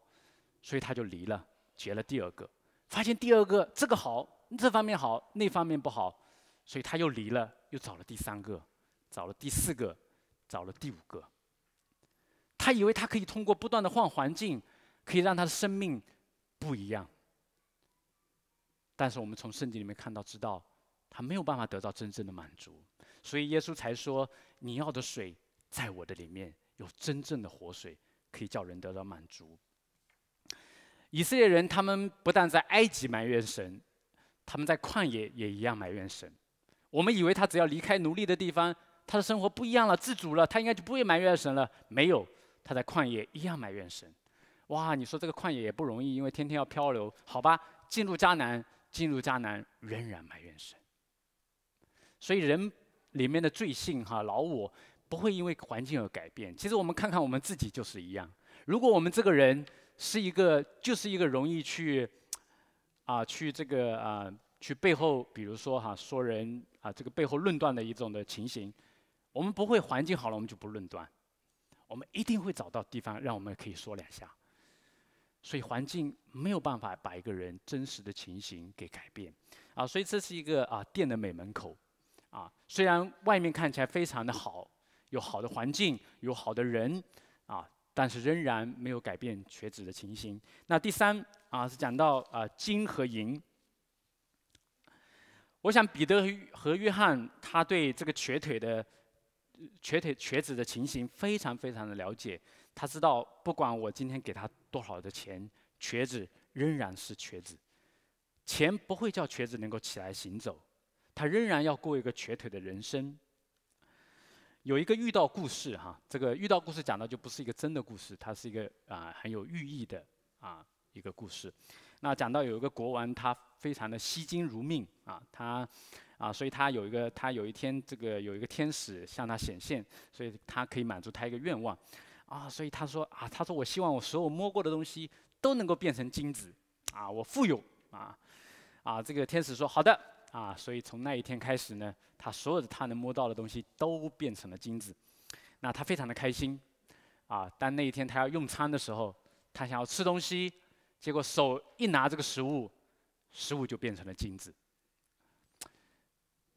所以她就离了，结了第二个，发现第二个这个好，这方面好，那方面不好，所以她又离了，又找了第三个，找了第四个，找了第五个。她以为她可以通过不断的换环境，可以让她的生命不一样。但是我们从圣经里面看到知道，她没有办法得到真正的满足，所以耶稣才说：“你要的水在我的里面。”有真正的活水，可以叫人得到满足。以色列人他们不但在埃及埋怨神，他们在旷野也一样埋怨神。我们以为他只要离开奴隶的地方，他的生活不一样了，自主了，他应该就不会埋怨神了。没有，他在旷野一样埋怨神。哇，你说这个旷野也不容易，因为天天要漂流。好吧，进入迦南，进入迦南仍然埋怨神。所以人里面的罪性哈，老我。不会因为环境而改变。其实我们看看我们自己就是一样。如果我们这个人是一个，就是一个容易去，啊，去这个啊，去背后，比如说哈，说人啊，这个背后论断的一种的情形，我们不会环境好了我们就不论断，我们一定会找到地方让我们可以说两下。所以环境没有办法把一个人真实的情形给改变，啊，所以这是一个啊店的美门口，啊，虽然外面看起来非常的好。有好的环境，有好的人，啊，但是仍然没有改变瘸子的情形。那第三啊，是讲到啊金和银。我想彼得和约翰，他对这个瘸腿的瘸腿瘸子的情形非常非常的了解。他知道，不管我今天给他多少的钱，瘸子仍然是瘸子，钱不会叫瘸子能够起来行走，他仍然要过一个瘸腿的人生。有一个遇到故事哈，这个遇到故事讲的就不是一个真的故事，它是一个啊很有寓意的啊一个故事。那讲到有一个国王，他非常的惜金如命啊，他啊，所以他有一个他有一天这个有一个天使向他显现，所以他可以满足他一个愿望啊，所以他说啊，他说我希望我所有摸过的东西都能够变成金子啊，我富有啊啊，这个天使说好的。啊，所以从那一天开始呢，他所有的他能摸到的东西都变成了金子，那他非常的开心，啊，但那一天他要用餐的时候，他想要吃东西，结果手一拿这个食物，食物就变成了金子，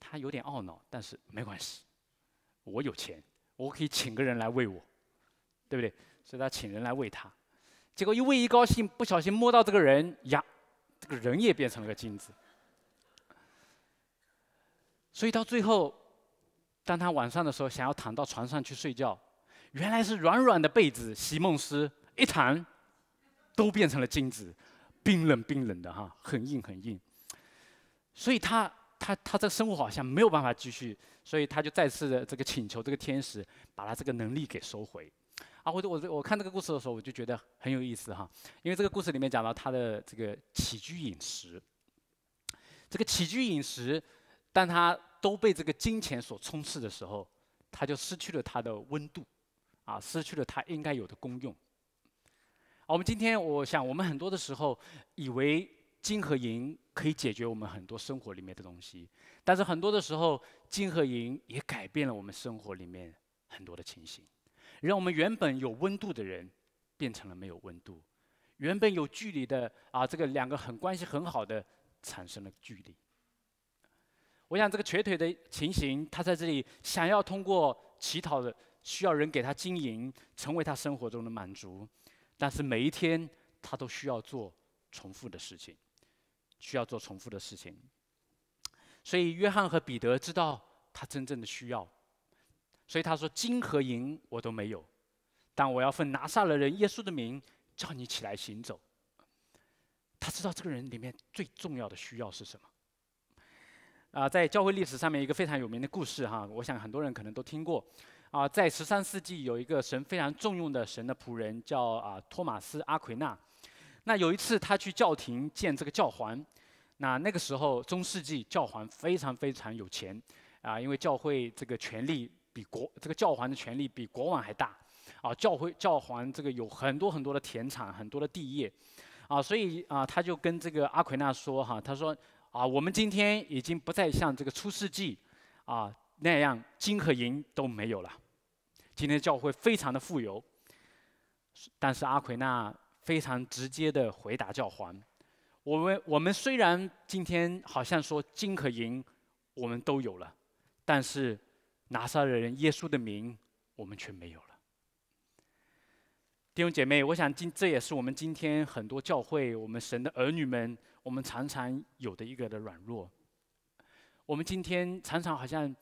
他有点懊恼，但是没关系，我有钱，我可以请个人来喂我，对不对？所以他请人来喂他，结果一喂一高兴，不小心摸到这个人，呀，这个人也变成了个金子。所以到最后，当他晚上的时候想要躺到床上去睡觉，原来是软软的被子、席梦思一躺，都变成了金子，冰冷冰冷的哈，很硬很硬。所以他他他这生活好像没有办法继续，所以他就再次的这个请求这个天使把他这个能力给收回。啊，我我我看这个故事的时候，我就觉得很有意思哈，因为这个故事里面讲到他的这个起居饮食，这个起居饮食。但他都被这个金钱所充斥的时候，他就失去了它的温度，啊，失去了它应该有的功用。我们今天，我想，我们很多的时候以为金和银可以解决我们很多生活里面的东西，但是很多的时候，金和银也改变了我们生活里面很多的情形，让我们原本有温度的人变成了没有温度，原本有距离的啊，这个两个很关系很好的产生了距离。我想这个瘸腿的情形，他在这里想要通过乞讨的，需要人给他经营，成为他生活中的满足。但是每一天他都需要做重复的事情，需要做重复的事情。所以约翰和彼得知道他真正的需要，所以他说金和银我都没有，但我要奉拿下了人耶稣的名叫你起来行走。他知道这个人里面最重要的需要是什么。啊，在教会历史上面一个非常有名的故事哈，我想很多人可能都听过。啊，在十三世纪有一个神非常重用的神的仆人叫啊托马斯阿奎纳。那有一次他去教廷见这个教皇，那那个时候中世纪教皇非常非常有钱，啊，因为教会这个权力比国这个教皇的权力比国王还大，啊，教会教皇这个有很多很多的田产很多的地业，啊，所以啊他就跟这个阿奎纳说哈，他说。啊，我们今天已经不再像这个初世纪啊那样金和银都没有了。今天教会非常的富有，但是阿奎那非常直接的回答教皇：我们我们虽然今天好像说金和银我们都有了，但是拿撒勒人耶稣的名我们却没有了。弟兄姐妹，我想今这也是我们今天很多教会我们神的儿女们。我们常常有的一个的软弱，我们今天常常好像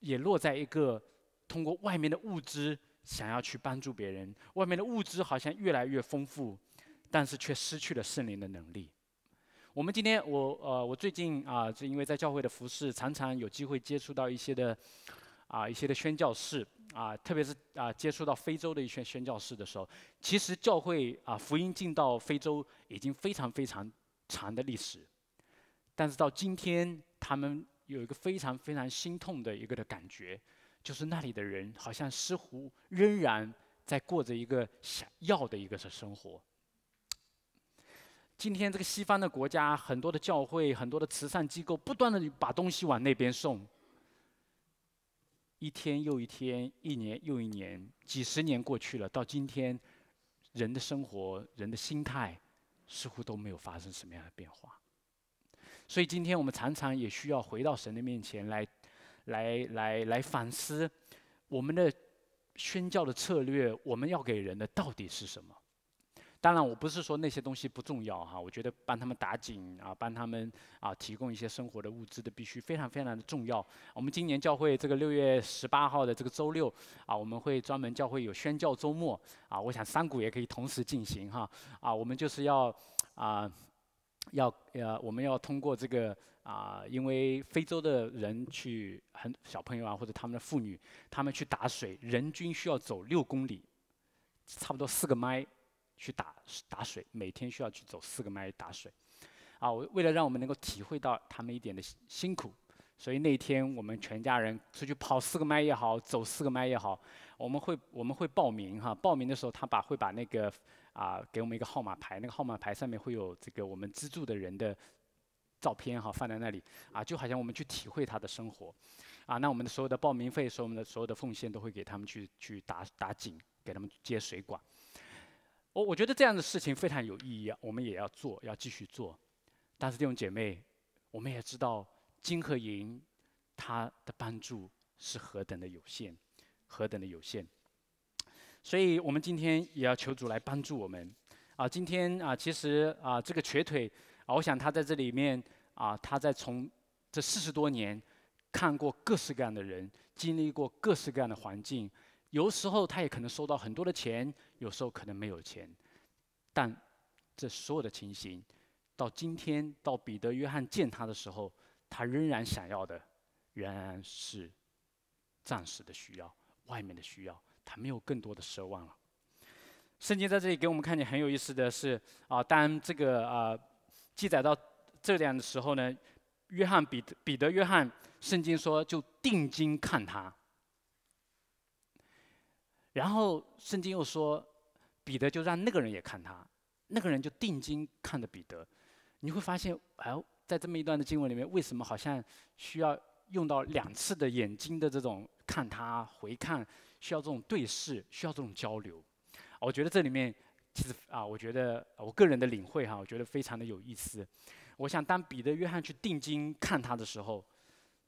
也落在一个通过外面的物资想要去帮助别人，外面的物资好像越来越丰富，但是却失去了圣灵的能力。我们今天我呃我最近啊，是因为在教会的服饰，常常有机会接触到一些的啊一些的宣教士啊，特别是啊接触到非洲的一些宣教士的时候，其实教会啊福音进到非洲已经非常非常。长的历史，但是到今天，他们有一个非常非常心痛的一个的感觉，就是那里的人好像似乎仍然在过着一个想要的一个生活。今天这个西方的国家，很多的教会、很多的慈善机构，不断的把东西往那边送。一天又一天，一年又一年，几十年过去了，到今天，人的生活，人的心态。似乎都没有发生什么样的变化，所以今天我们常常也需要回到神的面前来，来来来反思我们的宣教的策略，我们要给人的到底是什么。当然，我不是说那些东西不重要哈。我觉得帮他们打井啊，帮他们啊提供一些生活的物资的必须非常非常的重要。我们今年教会这个六月十八号的这个周六啊，我们会专门教会有宣教周末啊。我想山谷也可以同时进行哈啊。我们就是要啊要要我们要通过这个啊，因为非洲的人去很小朋友啊或者他们的妇女，他们去打水，人均需要走六公里，差不多四个麦。去打打水，每天需要去走四个麦打水，啊，我为了让我们能够体会到他们一点的辛苦，所以那一天我们全家人出去跑四个麦也好，走四个麦也好，我们会我们会报名哈，报名的时候他把会把那个啊给我们一个号码牌，那个号码牌上面会有这个我们资助的人的照片哈放在那里，啊就好像我们去体会他的生活，啊那我们的所有的报名费，所我们的所有的奉献都会给他们去去打打井，给他们接水管。我我觉得这样的事情非常有意义，啊，我们也要做，要继续做。但是弟兄姐妹，我们也知道金和银，它的帮助是何等的有限，何等的有限。所以我们今天也要求主来帮助我们。啊，今天啊，其实啊，这个瘸腿，我想他在这里面啊，他在从这四十多年看过各式各样的人，经历过各式各样的环境。有时候他也可能收到很多的钱，有时候可能没有钱，但这所有的情形，到今天，到彼得、约翰见他的时候，他仍然想要的，仍然是暂时的需要、外面的需要，他没有更多的奢望了。圣经在这里给我们看见很有意思的是，啊，当这个啊记载到这点的时候呢，约翰、彼彼得、约翰，圣经说就定睛看他。然后圣经又说，彼得就让那个人也看他，那个人就定睛看着彼得。你会发现，哎，在这么一段的经文里面，为什么好像需要用到两次的眼睛的这种看他回看，需要这种对视，需要这种交流？我觉得这里面其实啊，我觉得我个人的领会哈，我觉得非常的有意思。我想当彼得约翰去定睛看他的时候，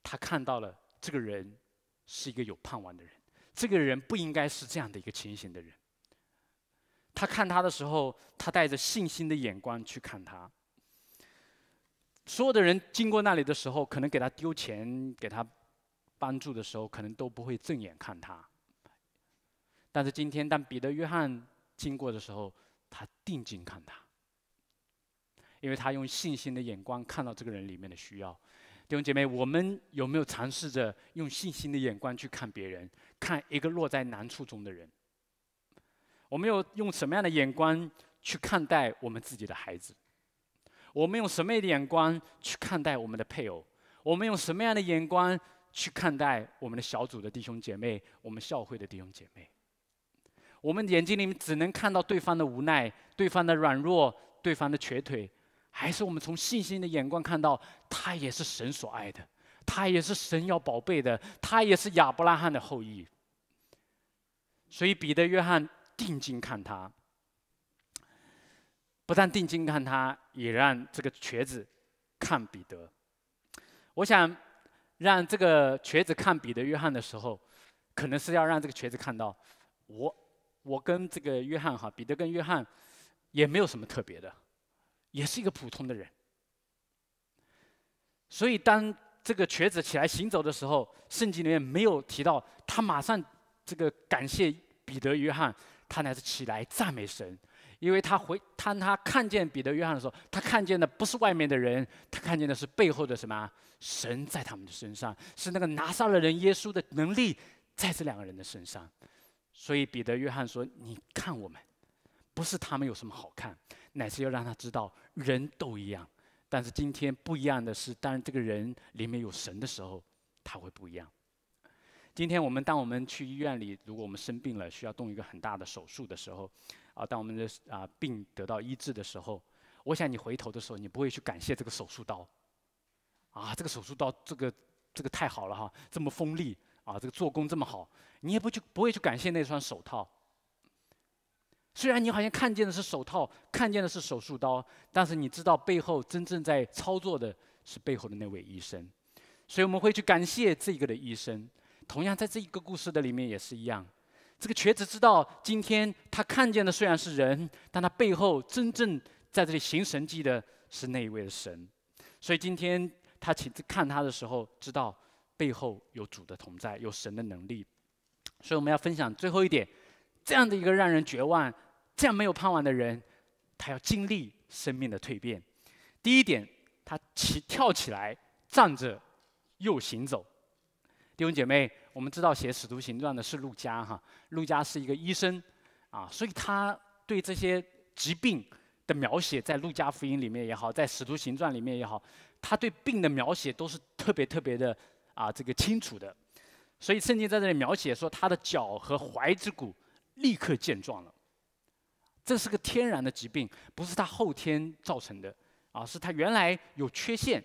他看到了这个人是一个有盼望的人。这个人不应该是这样的一个情形的人。他看他的时候，他带着信心的眼光去看他。所有的人经过那里的时候，可能给他丢钱、给他帮助的时候，可能都不会正眼看他。但是今天，当彼得·约翰经过的时候，他定睛看他，因为他用信心的眼光看到这个人里面的需要。弟兄姐妹，我们有没有尝试着用信心的眼光去看别人？看一个落在难处中的人，我们要用什么样的眼光去看待我们自己的孩子？我们用什么样的眼光去看待我们的配偶？我们用什么样的眼光去看待我们的小组的弟兄姐妹、我们教会的弟兄姐妹？我们眼睛里面只能看到对方的无奈、对方的软弱、对方的瘸腿，还是我们从信心的眼光看到他也是神所爱的？他也是神要宝贝的，他也是亚伯拉罕的后裔。所以彼得、约翰定睛看他，不但定睛看他，也让这个瘸子看彼得。我想让这个瘸子看彼得、约翰的时候，可能是要让这个瘸子看到我，我跟这个约翰哈，彼得跟约翰也没有什么特别的，也是一个普通的人。所以当。这个瘸子起来行走的时候，圣经里面没有提到他马上这个感谢彼得、约翰，他乃是起来赞美神，因为他回当他看见彼得、约翰的时候，他看见的不是外面的人，他看见的是背后的什么神在他们的身上，是那个拿杀了人耶稣的能力在这两个人的身上，所以彼得、约翰说：“你看我们，不是他们有什么好看，乃是要让他知道人都一样。”但是今天不一样的是，当这个人里面有神的时候，他会不一样。今天我们当我们去医院里，如果我们生病了需要动一个很大的手术的时候，啊，当我们的啊病得到医治的时候，我想你回头的时候，你不会去感谢这个手术刀，啊，这个手术刀这个这个太好了哈，这么锋利，啊，这个做工这么好，你也不去不会去感谢那双手套。虽然你好像看见的是手套，看见的是手术刀，但是你知道背后真正在操作的是背后的那位医生，所以我们会去感谢这个的医生。同样，在这一个故事的里面也是一样，这个瘸子知道今天他看见的虽然是人，但他背后真正在这里行神迹的是那一位的神，所以今天他看他的时候知道背后有主的同在，有神的能力。所以我们要分享最后一点，这样的一个让人绝望。这样没有盼望的人，他要经历生命的蜕变。第一点，他起跳起来，站着又行走。弟兄姐妹，我们知道写《使徒行传》的是路加哈，路加是一个医生啊，所以他对这些疾病的描写，在《路加福音》里面也好，在《使徒行传》里面也好，他对病的描写都是特别特别的啊，这个清楚的。所以圣经在这里描写说，他的脚和踝之骨立刻健壮了。这是个天然的疾病，不是他后天造成的，啊，是他原来有缺陷，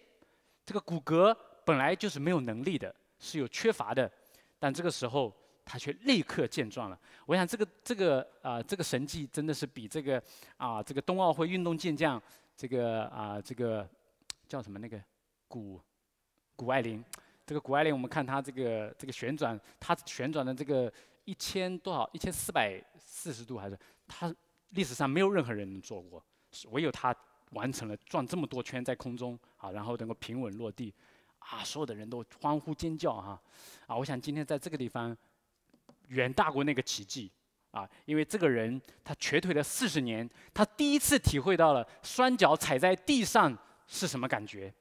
这个骨骼本来就是没有能力的，是有缺乏的，但这个时候他却立刻健壮了。我想这个这个啊这个神迹真的是比这个啊这个冬奥会运动健将这个啊这个叫什么那个古古爱凌。这个古爱凌，我们看她这个这个旋转，她旋转的这个一千多少一千四百四十度还是她。历史上没有任何人能做过，唯有他完成了转这么多圈在空中啊，然后能够平稳落地，啊，所有的人都欢呼尖叫啊，啊，我想今天在这个地方远大过那个奇迹啊，因为这个人他瘸腿了四十年，他第一次体会到了双脚踩在地上是什么感觉，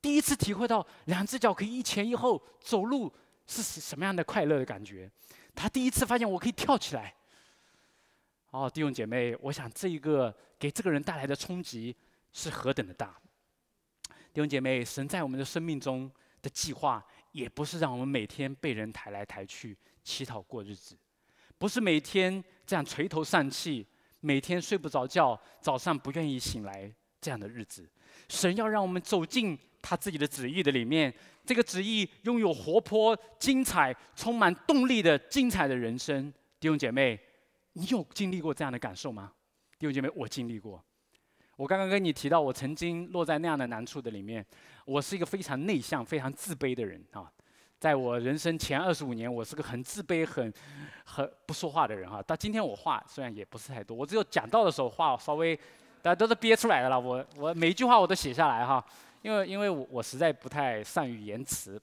第一次体会到两只脚可以一前一后走路是什么样的快乐的感觉，他第一次发现我可以跳起来。哦，弟兄姐妹，我想这一个给这个人带来的冲击是何等的大！弟兄姐妹，神在我们的生命中的计划，也不是让我们每天被人抬来抬去、乞讨过日子，不是每天这样垂头丧气、每天睡不着觉、早上不愿意醒来这样的日子。神要让我们走进他自己的旨意的里面，这个旨意拥有活泼、精彩、充满动力的精彩的人生，弟兄姐妹。你有经历过这样的感受吗，弟兄姐妹？我经历过。我刚刚跟你提到，我曾经落在那样的难处的里面。我是一个非常内向、非常自卑的人啊。在我人生前二十五年，我是个很自卑、很、很不说话的人啊。到今天，我话虽然也不是太多，我只有讲到的时候话稍微，大家都是憋出来的了。我我每一句话我都写下来哈，因为因为我我实在不太善于言辞，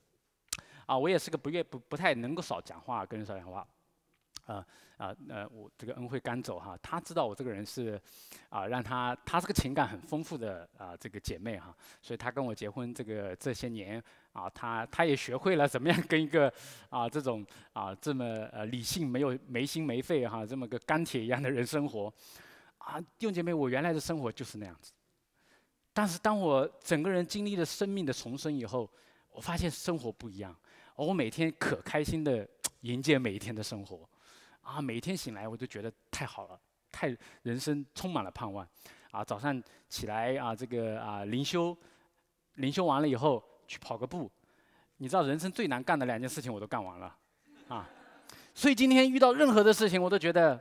啊，我也是个不愿不不太能够少讲话、跟人少讲话，啊。啊，那我这个恩惠刚走哈，她知道我这个人是，啊，让她她是个情感很丰富的啊，这个姐妹哈，所以她跟我结婚这个这些年啊，她她也学会了怎么样跟一个啊这种啊这么呃理性没有没心没肺哈这么个钢铁一样的人生活，啊，弟兄姐妹，我原来的生活就是那样子，但是当我整个人经历了生命的重生以后，我发现生活不一样，我每天可开心的 [TSK] 迎接每一天的生活。啊，每天醒来我就觉得太好了，太人生充满了盼望。啊，早上起来啊，这个啊灵修，灵修完了以后去跑个步，你知道人生最难干的两件事情我都干完了，啊，所以今天遇到任何的事情我都觉得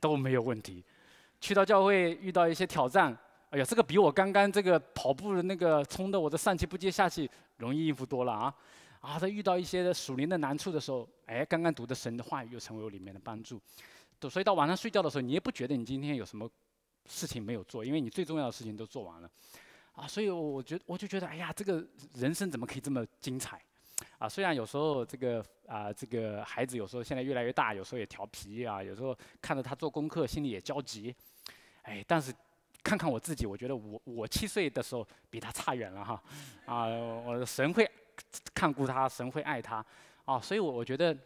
都没有问题。去到教会遇到一些挑战，哎呀，这个比我刚刚这个跑步的那个冲的我的上气不接下气，容易应付多了啊。啊，在遇到一些的属灵的难处的时候，哎，刚刚读的神的话语又成为我里面的帮助，都所以到晚上睡觉的时候，你也不觉得你今天有什么事情没有做，因为你最重要的事情都做完了，啊，所以我觉得我就觉得，哎呀，这个人生怎么可以这么精彩，啊，虽然有时候这个啊，这个孩子有时候现在越来越大，有时候也调皮啊，有时候看着他做功课，心里也焦急，哎，但是看看我自己，我觉得我我七岁的时候比他差远了哈，啊，我神会。看顾他，神会爱他，啊，所以，我我觉得，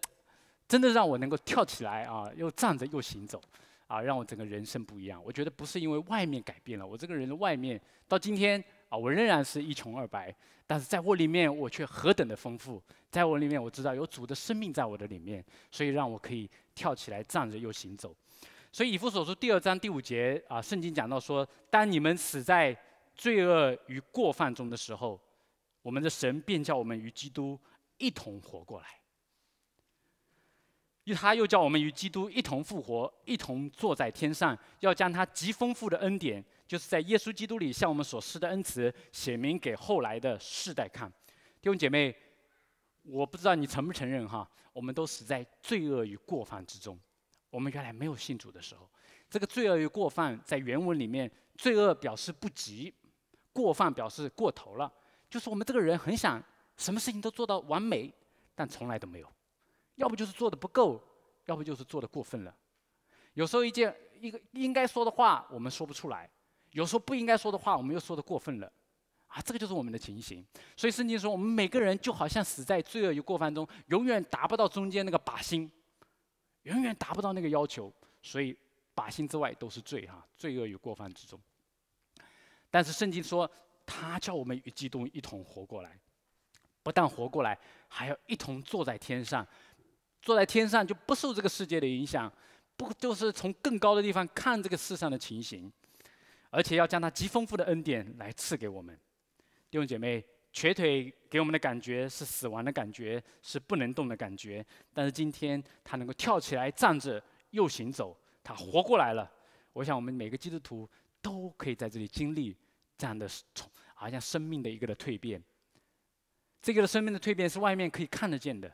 真的让我能够跳起来啊，又站着又行走，啊，让我整个人生不一样。我觉得不是因为外面改变了我这个人的外面，到今天啊，我仍然是一穷二白，但是在我里面，我却何等的丰富。在我里面，我知道有主的生命在我的里面，所以让我可以跳起来，站着又行走。所以以弗所书第二章第五节啊，圣经讲到说，当你们死在罪恶与过犯中的时候。我们的神便叫我们与基督一同活过来，因他又叫我们与基督一同复活，一同坐在天上，要将他极丰富的恩典，就是在耶稣基督里向我们所施的恩慈，写明给后来的世代看。弟兄姐妹，我不知道你承不承认哈？我们都死在罪恶与过犯之中。我们原来没有信主的时候，这个罪恶与过犯在原文里面，罪恶表示不及，过犯表示过头了。就是我们这个人很想什么事情都做到完美，但从来都没有，要不就是做的不够，要不就是做的过分了。有时候一件一个应该说的话我们说不出来，有时候不应该说的话我们又说的过分了，啊，这个就是我们的情形。所以圣经说我们每个人就好像死在罪恶与过犯中，永远达不到中间那个靶心，永远达不到那个要求。所以靶心之外都是罪哈，罪恶与过犯之中。但是圣经说。他叫我们与基督一同活过来，不但活过来，还要一同坐在天上，坐在天上就不受这个世界的影响，不就是从更高的地方看这个世上的情形，而且要将他极丰富的恩典来赐给我们。弟兄姐妹，瘸腿给我们的感觉是死亡的感觉，是不能动的感觉，但是今天他能够跳起来站着又行走，他活过来了。我想我们每个基督徒都可以在这里经历这样的从。好像生命的一个的蜕变，这个的生命的蜕变是外面可以看得见的，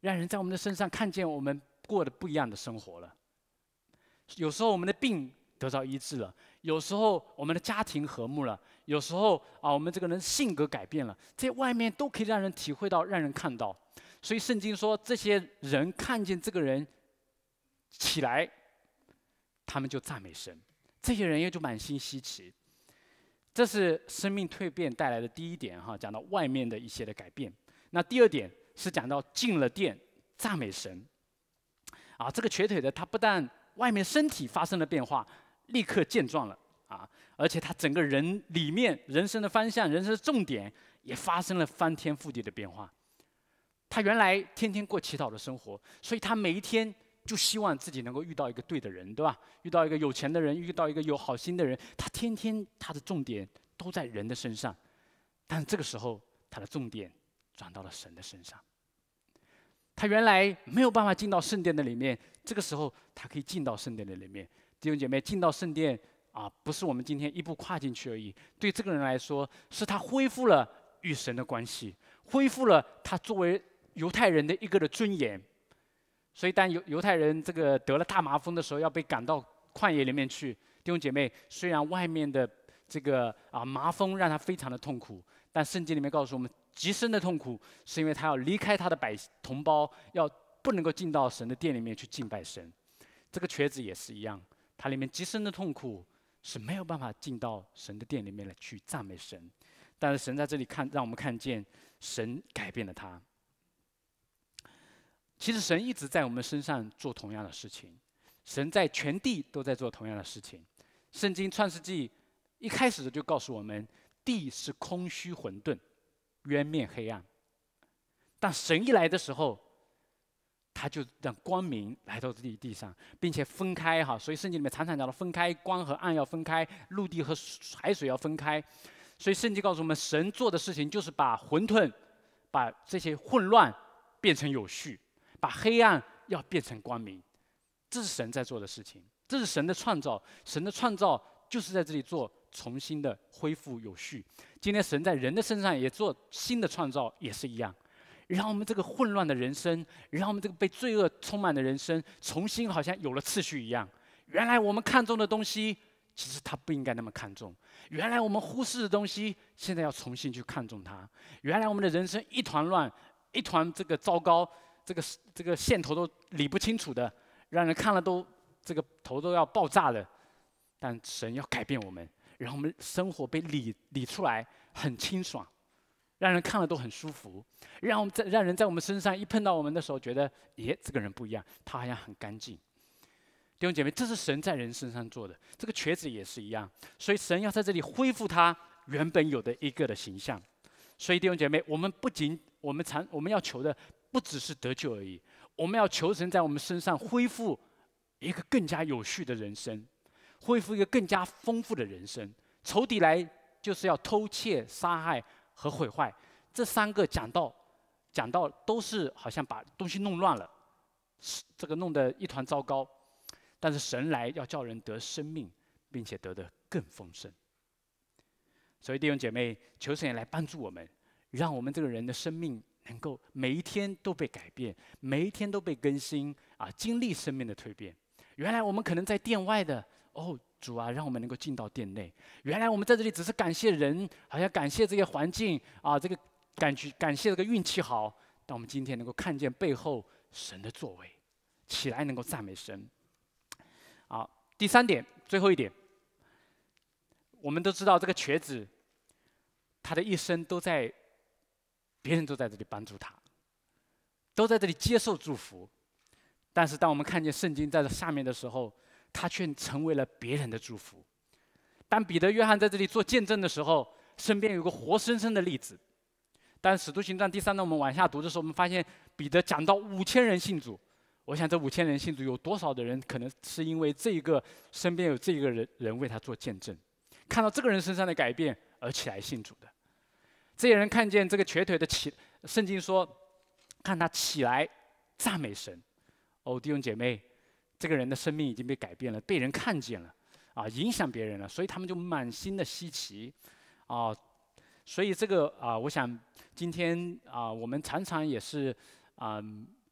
让人在我们的身上看见我们过的不一样的生活了。有时候我们的病得到医治了，有时候我们的家庭和睦了，有时候啊我们这个人性格改变了，在外面都可以让人体会到、让人看到。所以圣经说，这些人看见这个人起来，他们就赞美神；这些人也就满心稀奇。这是生命蜕变带来的第一点哈，讲到外面的一些的改变。那第二点是讲到进了殿赞美神。啊，这个瘸腿的他不但外面身体发生了变化，立刻健壮了啊，而且他整个人里面人生的方向、人生的重点也发生了翻天覆地的变化。他原来天天过乞讨的生活，所以他每一天。就希望自己能够遇到一个对的人，对吧？遇到一个有钱的人，遇到一个有好心的人，他天天他的重点都在人的身上。但这个时候，他的重点转到了神的身上。他原来没有办法进到圣殿的里面，这个时候他可以进到圣殿的里面。弟兄姐妹，进到圣殿啊，不是我们今天一步跨进去而已。对这个人来说，是他恢复了与神的关系，恢复了他作为犹太人的一个的尊严。所以，当犹犹太人这个得了大麻风的时候，要被赶到旷野里面去。弟兄姐妹，虽然外面的这个啊麻风让他非常的痛苦，但圣经里面告诉我们，极深的痛苦是因为他要离开他的百同胞，要不能够进到神的殿里面去敬拜神。这个瘸子也是一样，他里面极深的痛苦是没有办法进到神的殿里面来去赞美神。但是神在这里看，让我们看见神改变了他。其实神一直在我们身上做同样的事情，神在全地都在做同样的事情。圣经创世纪一开始就告诉我们，地是空虚混沌，渊面黑暗。但神一来的时候，他就让光明来到地地上，并且分开哈。所以圣经里面常常讲到分开光和暗要分开，陆地和海水要分开。所以圣经告诉我们，神做的事情就是把混沌把这些混乱变成有序。把黑暗要变成光明，这是神在做的事情，这是神的创造。神的创造就是在这里做重新的恢复有序。今天神在人的身上也做新的创造，也是一样，让我们这个混乱的人生，让我们这个被罪恶充满的人生，重新好像有了次序一样。原来我们看重的东西，其实他不应该那么看重；原来我们忽视的东西，现在要重新去看重它。原来我们的人生一团乱，一团这个糟糕。这个这个线头都理不清楚的，让人看了都这个头都要爆炸了。但神要改变我们，让我们生活被理理出来很清爽，让人看了都很舒服。让我们在让人在我们身上一碰到我们的时候，觉得耶，这个人不一样，他好像很干净。弟兄姐妹，这是神在人身上做的，这个瘸子也是一样。所以神要在这里恢复他原本有的一个的形象。所以弟兄姐妹，我们不仅我们常我们要求的。不只是得救而已，我们要求神在我们身上恢复一个更加有序的人生，恢复一个更加丰富的人生。仇敌来就是要偷窃、杀害和毁坏，这三个讲到讲到都是好像把东西弄乱了，这个弄得一团糟糕。但是神来要叫人得生命，并且得得更丰盛。所以弟兄姐妹，求神也来帮助我们，让我们这个人的生命。能够每一天都被改变，每一天都被更新，啊，经历生命的蜕变。原来我们可能在殿外的，哦，主啊，让我们能够进到殿内。原来我们在这里只是感谢人，好像感谢这些环境，啊，这个感觉，感谢这个运气好。但我们今天能够看见背后神的作为，起来能够赞美神。好，第三点，最后一点，我们都知道这个瘸子，他的一生都在。别人都在这里帮助他，都在这里接受祝福，但是当我们看见圣经在这下面的时候，他却成为了别人的祝福。当彼得、约翰在这里做见证的时候，身边有个活生生的例子。当使徒行传第三章我们往下读的时候，我们发现彼得讲到五千人信主，我想这五千人信主有多少的人，可能是因为这一个身边有这个人人为他做见证，看到这个人身上的改变而起来信主的。这些人看见这个瘸腿的起，圣经说，看他起来，赞美神。哦，弟兄姐妹，这个人的生命已经被改变了，被人看见了，啊，影响别人了，所以他们就满心的稀奇，啊，所以这个啊，我想今天啊，我们常常也是啊，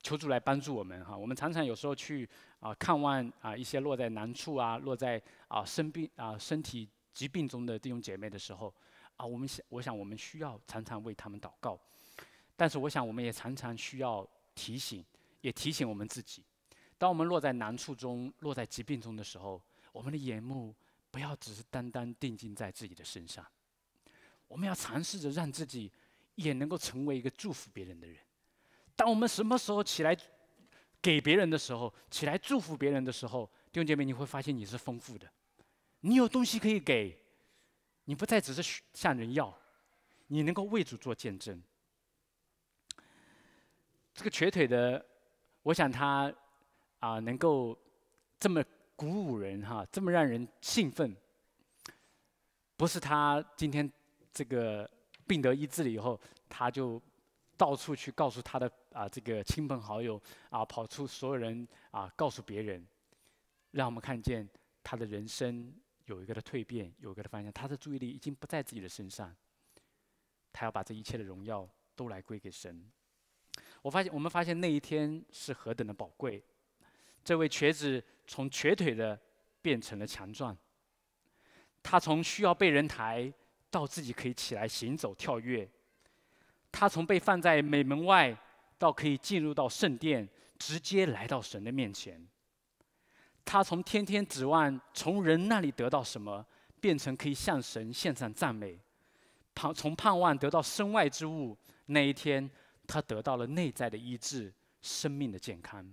求助来帮助我们哈。我们常常有时候去啊看望啊一些落在难处啊，落在啊生病啊身体疾病中的弟兄姐妹的时候。啊，我们想，我想，我们需要常常为他们祷告，但是我想，我们也常常需要提醒，也提醒我们自己，当我们落在难处中、落在疾病中的时候，我们的眼目不要只是单单定睛在自己的身上，我们要尝试着让自己也能够成为一个祝福别人的人。当我们什么时候起来给别人的时候，起来祝福别人的时候，弟兄姐妹，你会发现你是丰富的，你有东西可以给。你不再只是向人要，你能够为主做见证。这个瘸腿的，我想他啊能够这么鼓舞人哈，这么让人兴奋，不是他今天这个病得医治了以后，他就到处去告诉他的啊这个亲朋好友啊，跑出所有人啊告诉别人，让我们看见他的人生。有一个的蜕变，有一个的方向。他的注意力已经不在自己的身上，他要把这一切的荣耀都来归给神。我发现，我们发现那一天是何等的宝贵。这位瘸子从瘸腿的变成了强壮，他从需要被人抬到自己可以起来行走、跳跃，他从被放在美门外到可以进入到圣殿，直接来到神的面前。他从天天指望从人那里得到什么，变成可以向神献上赞美；盼从盼望得到身外之物，那一天他得到了内在的医治，生命的健康。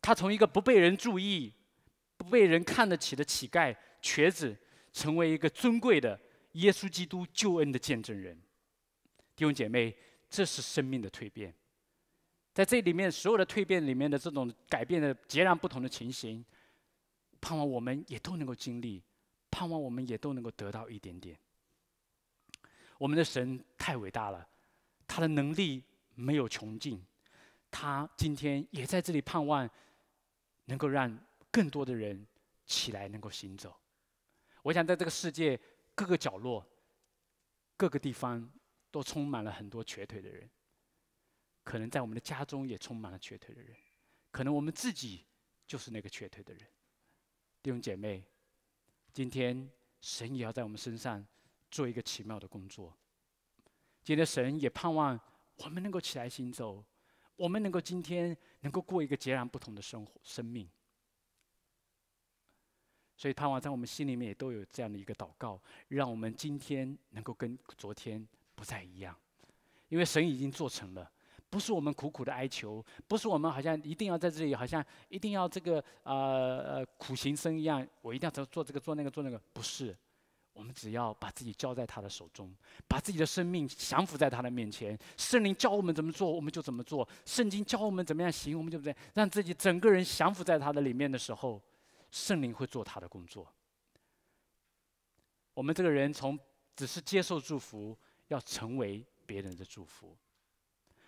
他从一个不被人注意、不被人看得起的乞丐、瘸子，成为一个尊贵的耶稣基督救恩的见证人。弟兄姐妹，这是生命的蜕变。在这里面所有的蜕变里面的这种改变的截然不同的情形，盼望我们也都能够经历，盼望我们也都能够得到一点点。我们的神太伟大了，他的能力没有穷尽，他今天也在这里盼望，能够让更多的人起来能够行走。我想在这个世界各个角落、各个地方都充满了很多瘸腿的人。可能在我们的家中也充满了瘸腿的人，可能我们自己就是那个瘸腿的人。弟兄姐妹，今天神也要在我们身上做一个奇妙的工作。今天神也盼望我们能够起来行走，我们能够今天能够过一个截然不同的生活、生命。所以，盼望在我们心里面也都有这样的一个祷告，让我们今天能够跟昨天不再一样，因为神已经做成了。不是我们苦苦的哀求，不是我们好像一定要在这里，好像一定要这个呃苦行僧一样，我一定要做做这个做那个做那个。不是，我们只要把自己交在他的手中，把自己的生命降服在他的面前，圣灵教我们怎么做我们就怎么做，圣经教我们怎么样行我们就怎么样，让自己整个人降服在他的里面的时候，圣灵会做他的工作。我们这个人从只是接受祝福，要成为别人的祝福。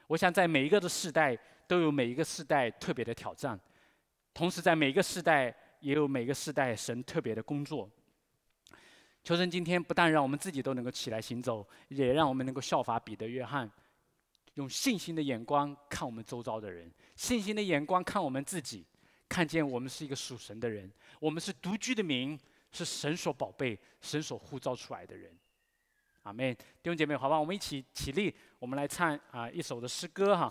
我想在每一个的世代都有每一个世代特别的挑战，同时在每一个世代也有每一个世代神特别的工作。求神今天不但让我们自己都能够起来行走，也让我们能够效法彼得、约翰，用信心的眼光看我们周遭的人，信心的眼光看我们自己，看见我们是一个属神的人，我们是独居的民，是神所宝贝、神所呼召出来的人。阿妹，弟兄姐妹，好吧，我们一起起立，我们来唱啊一首的诗歌哈。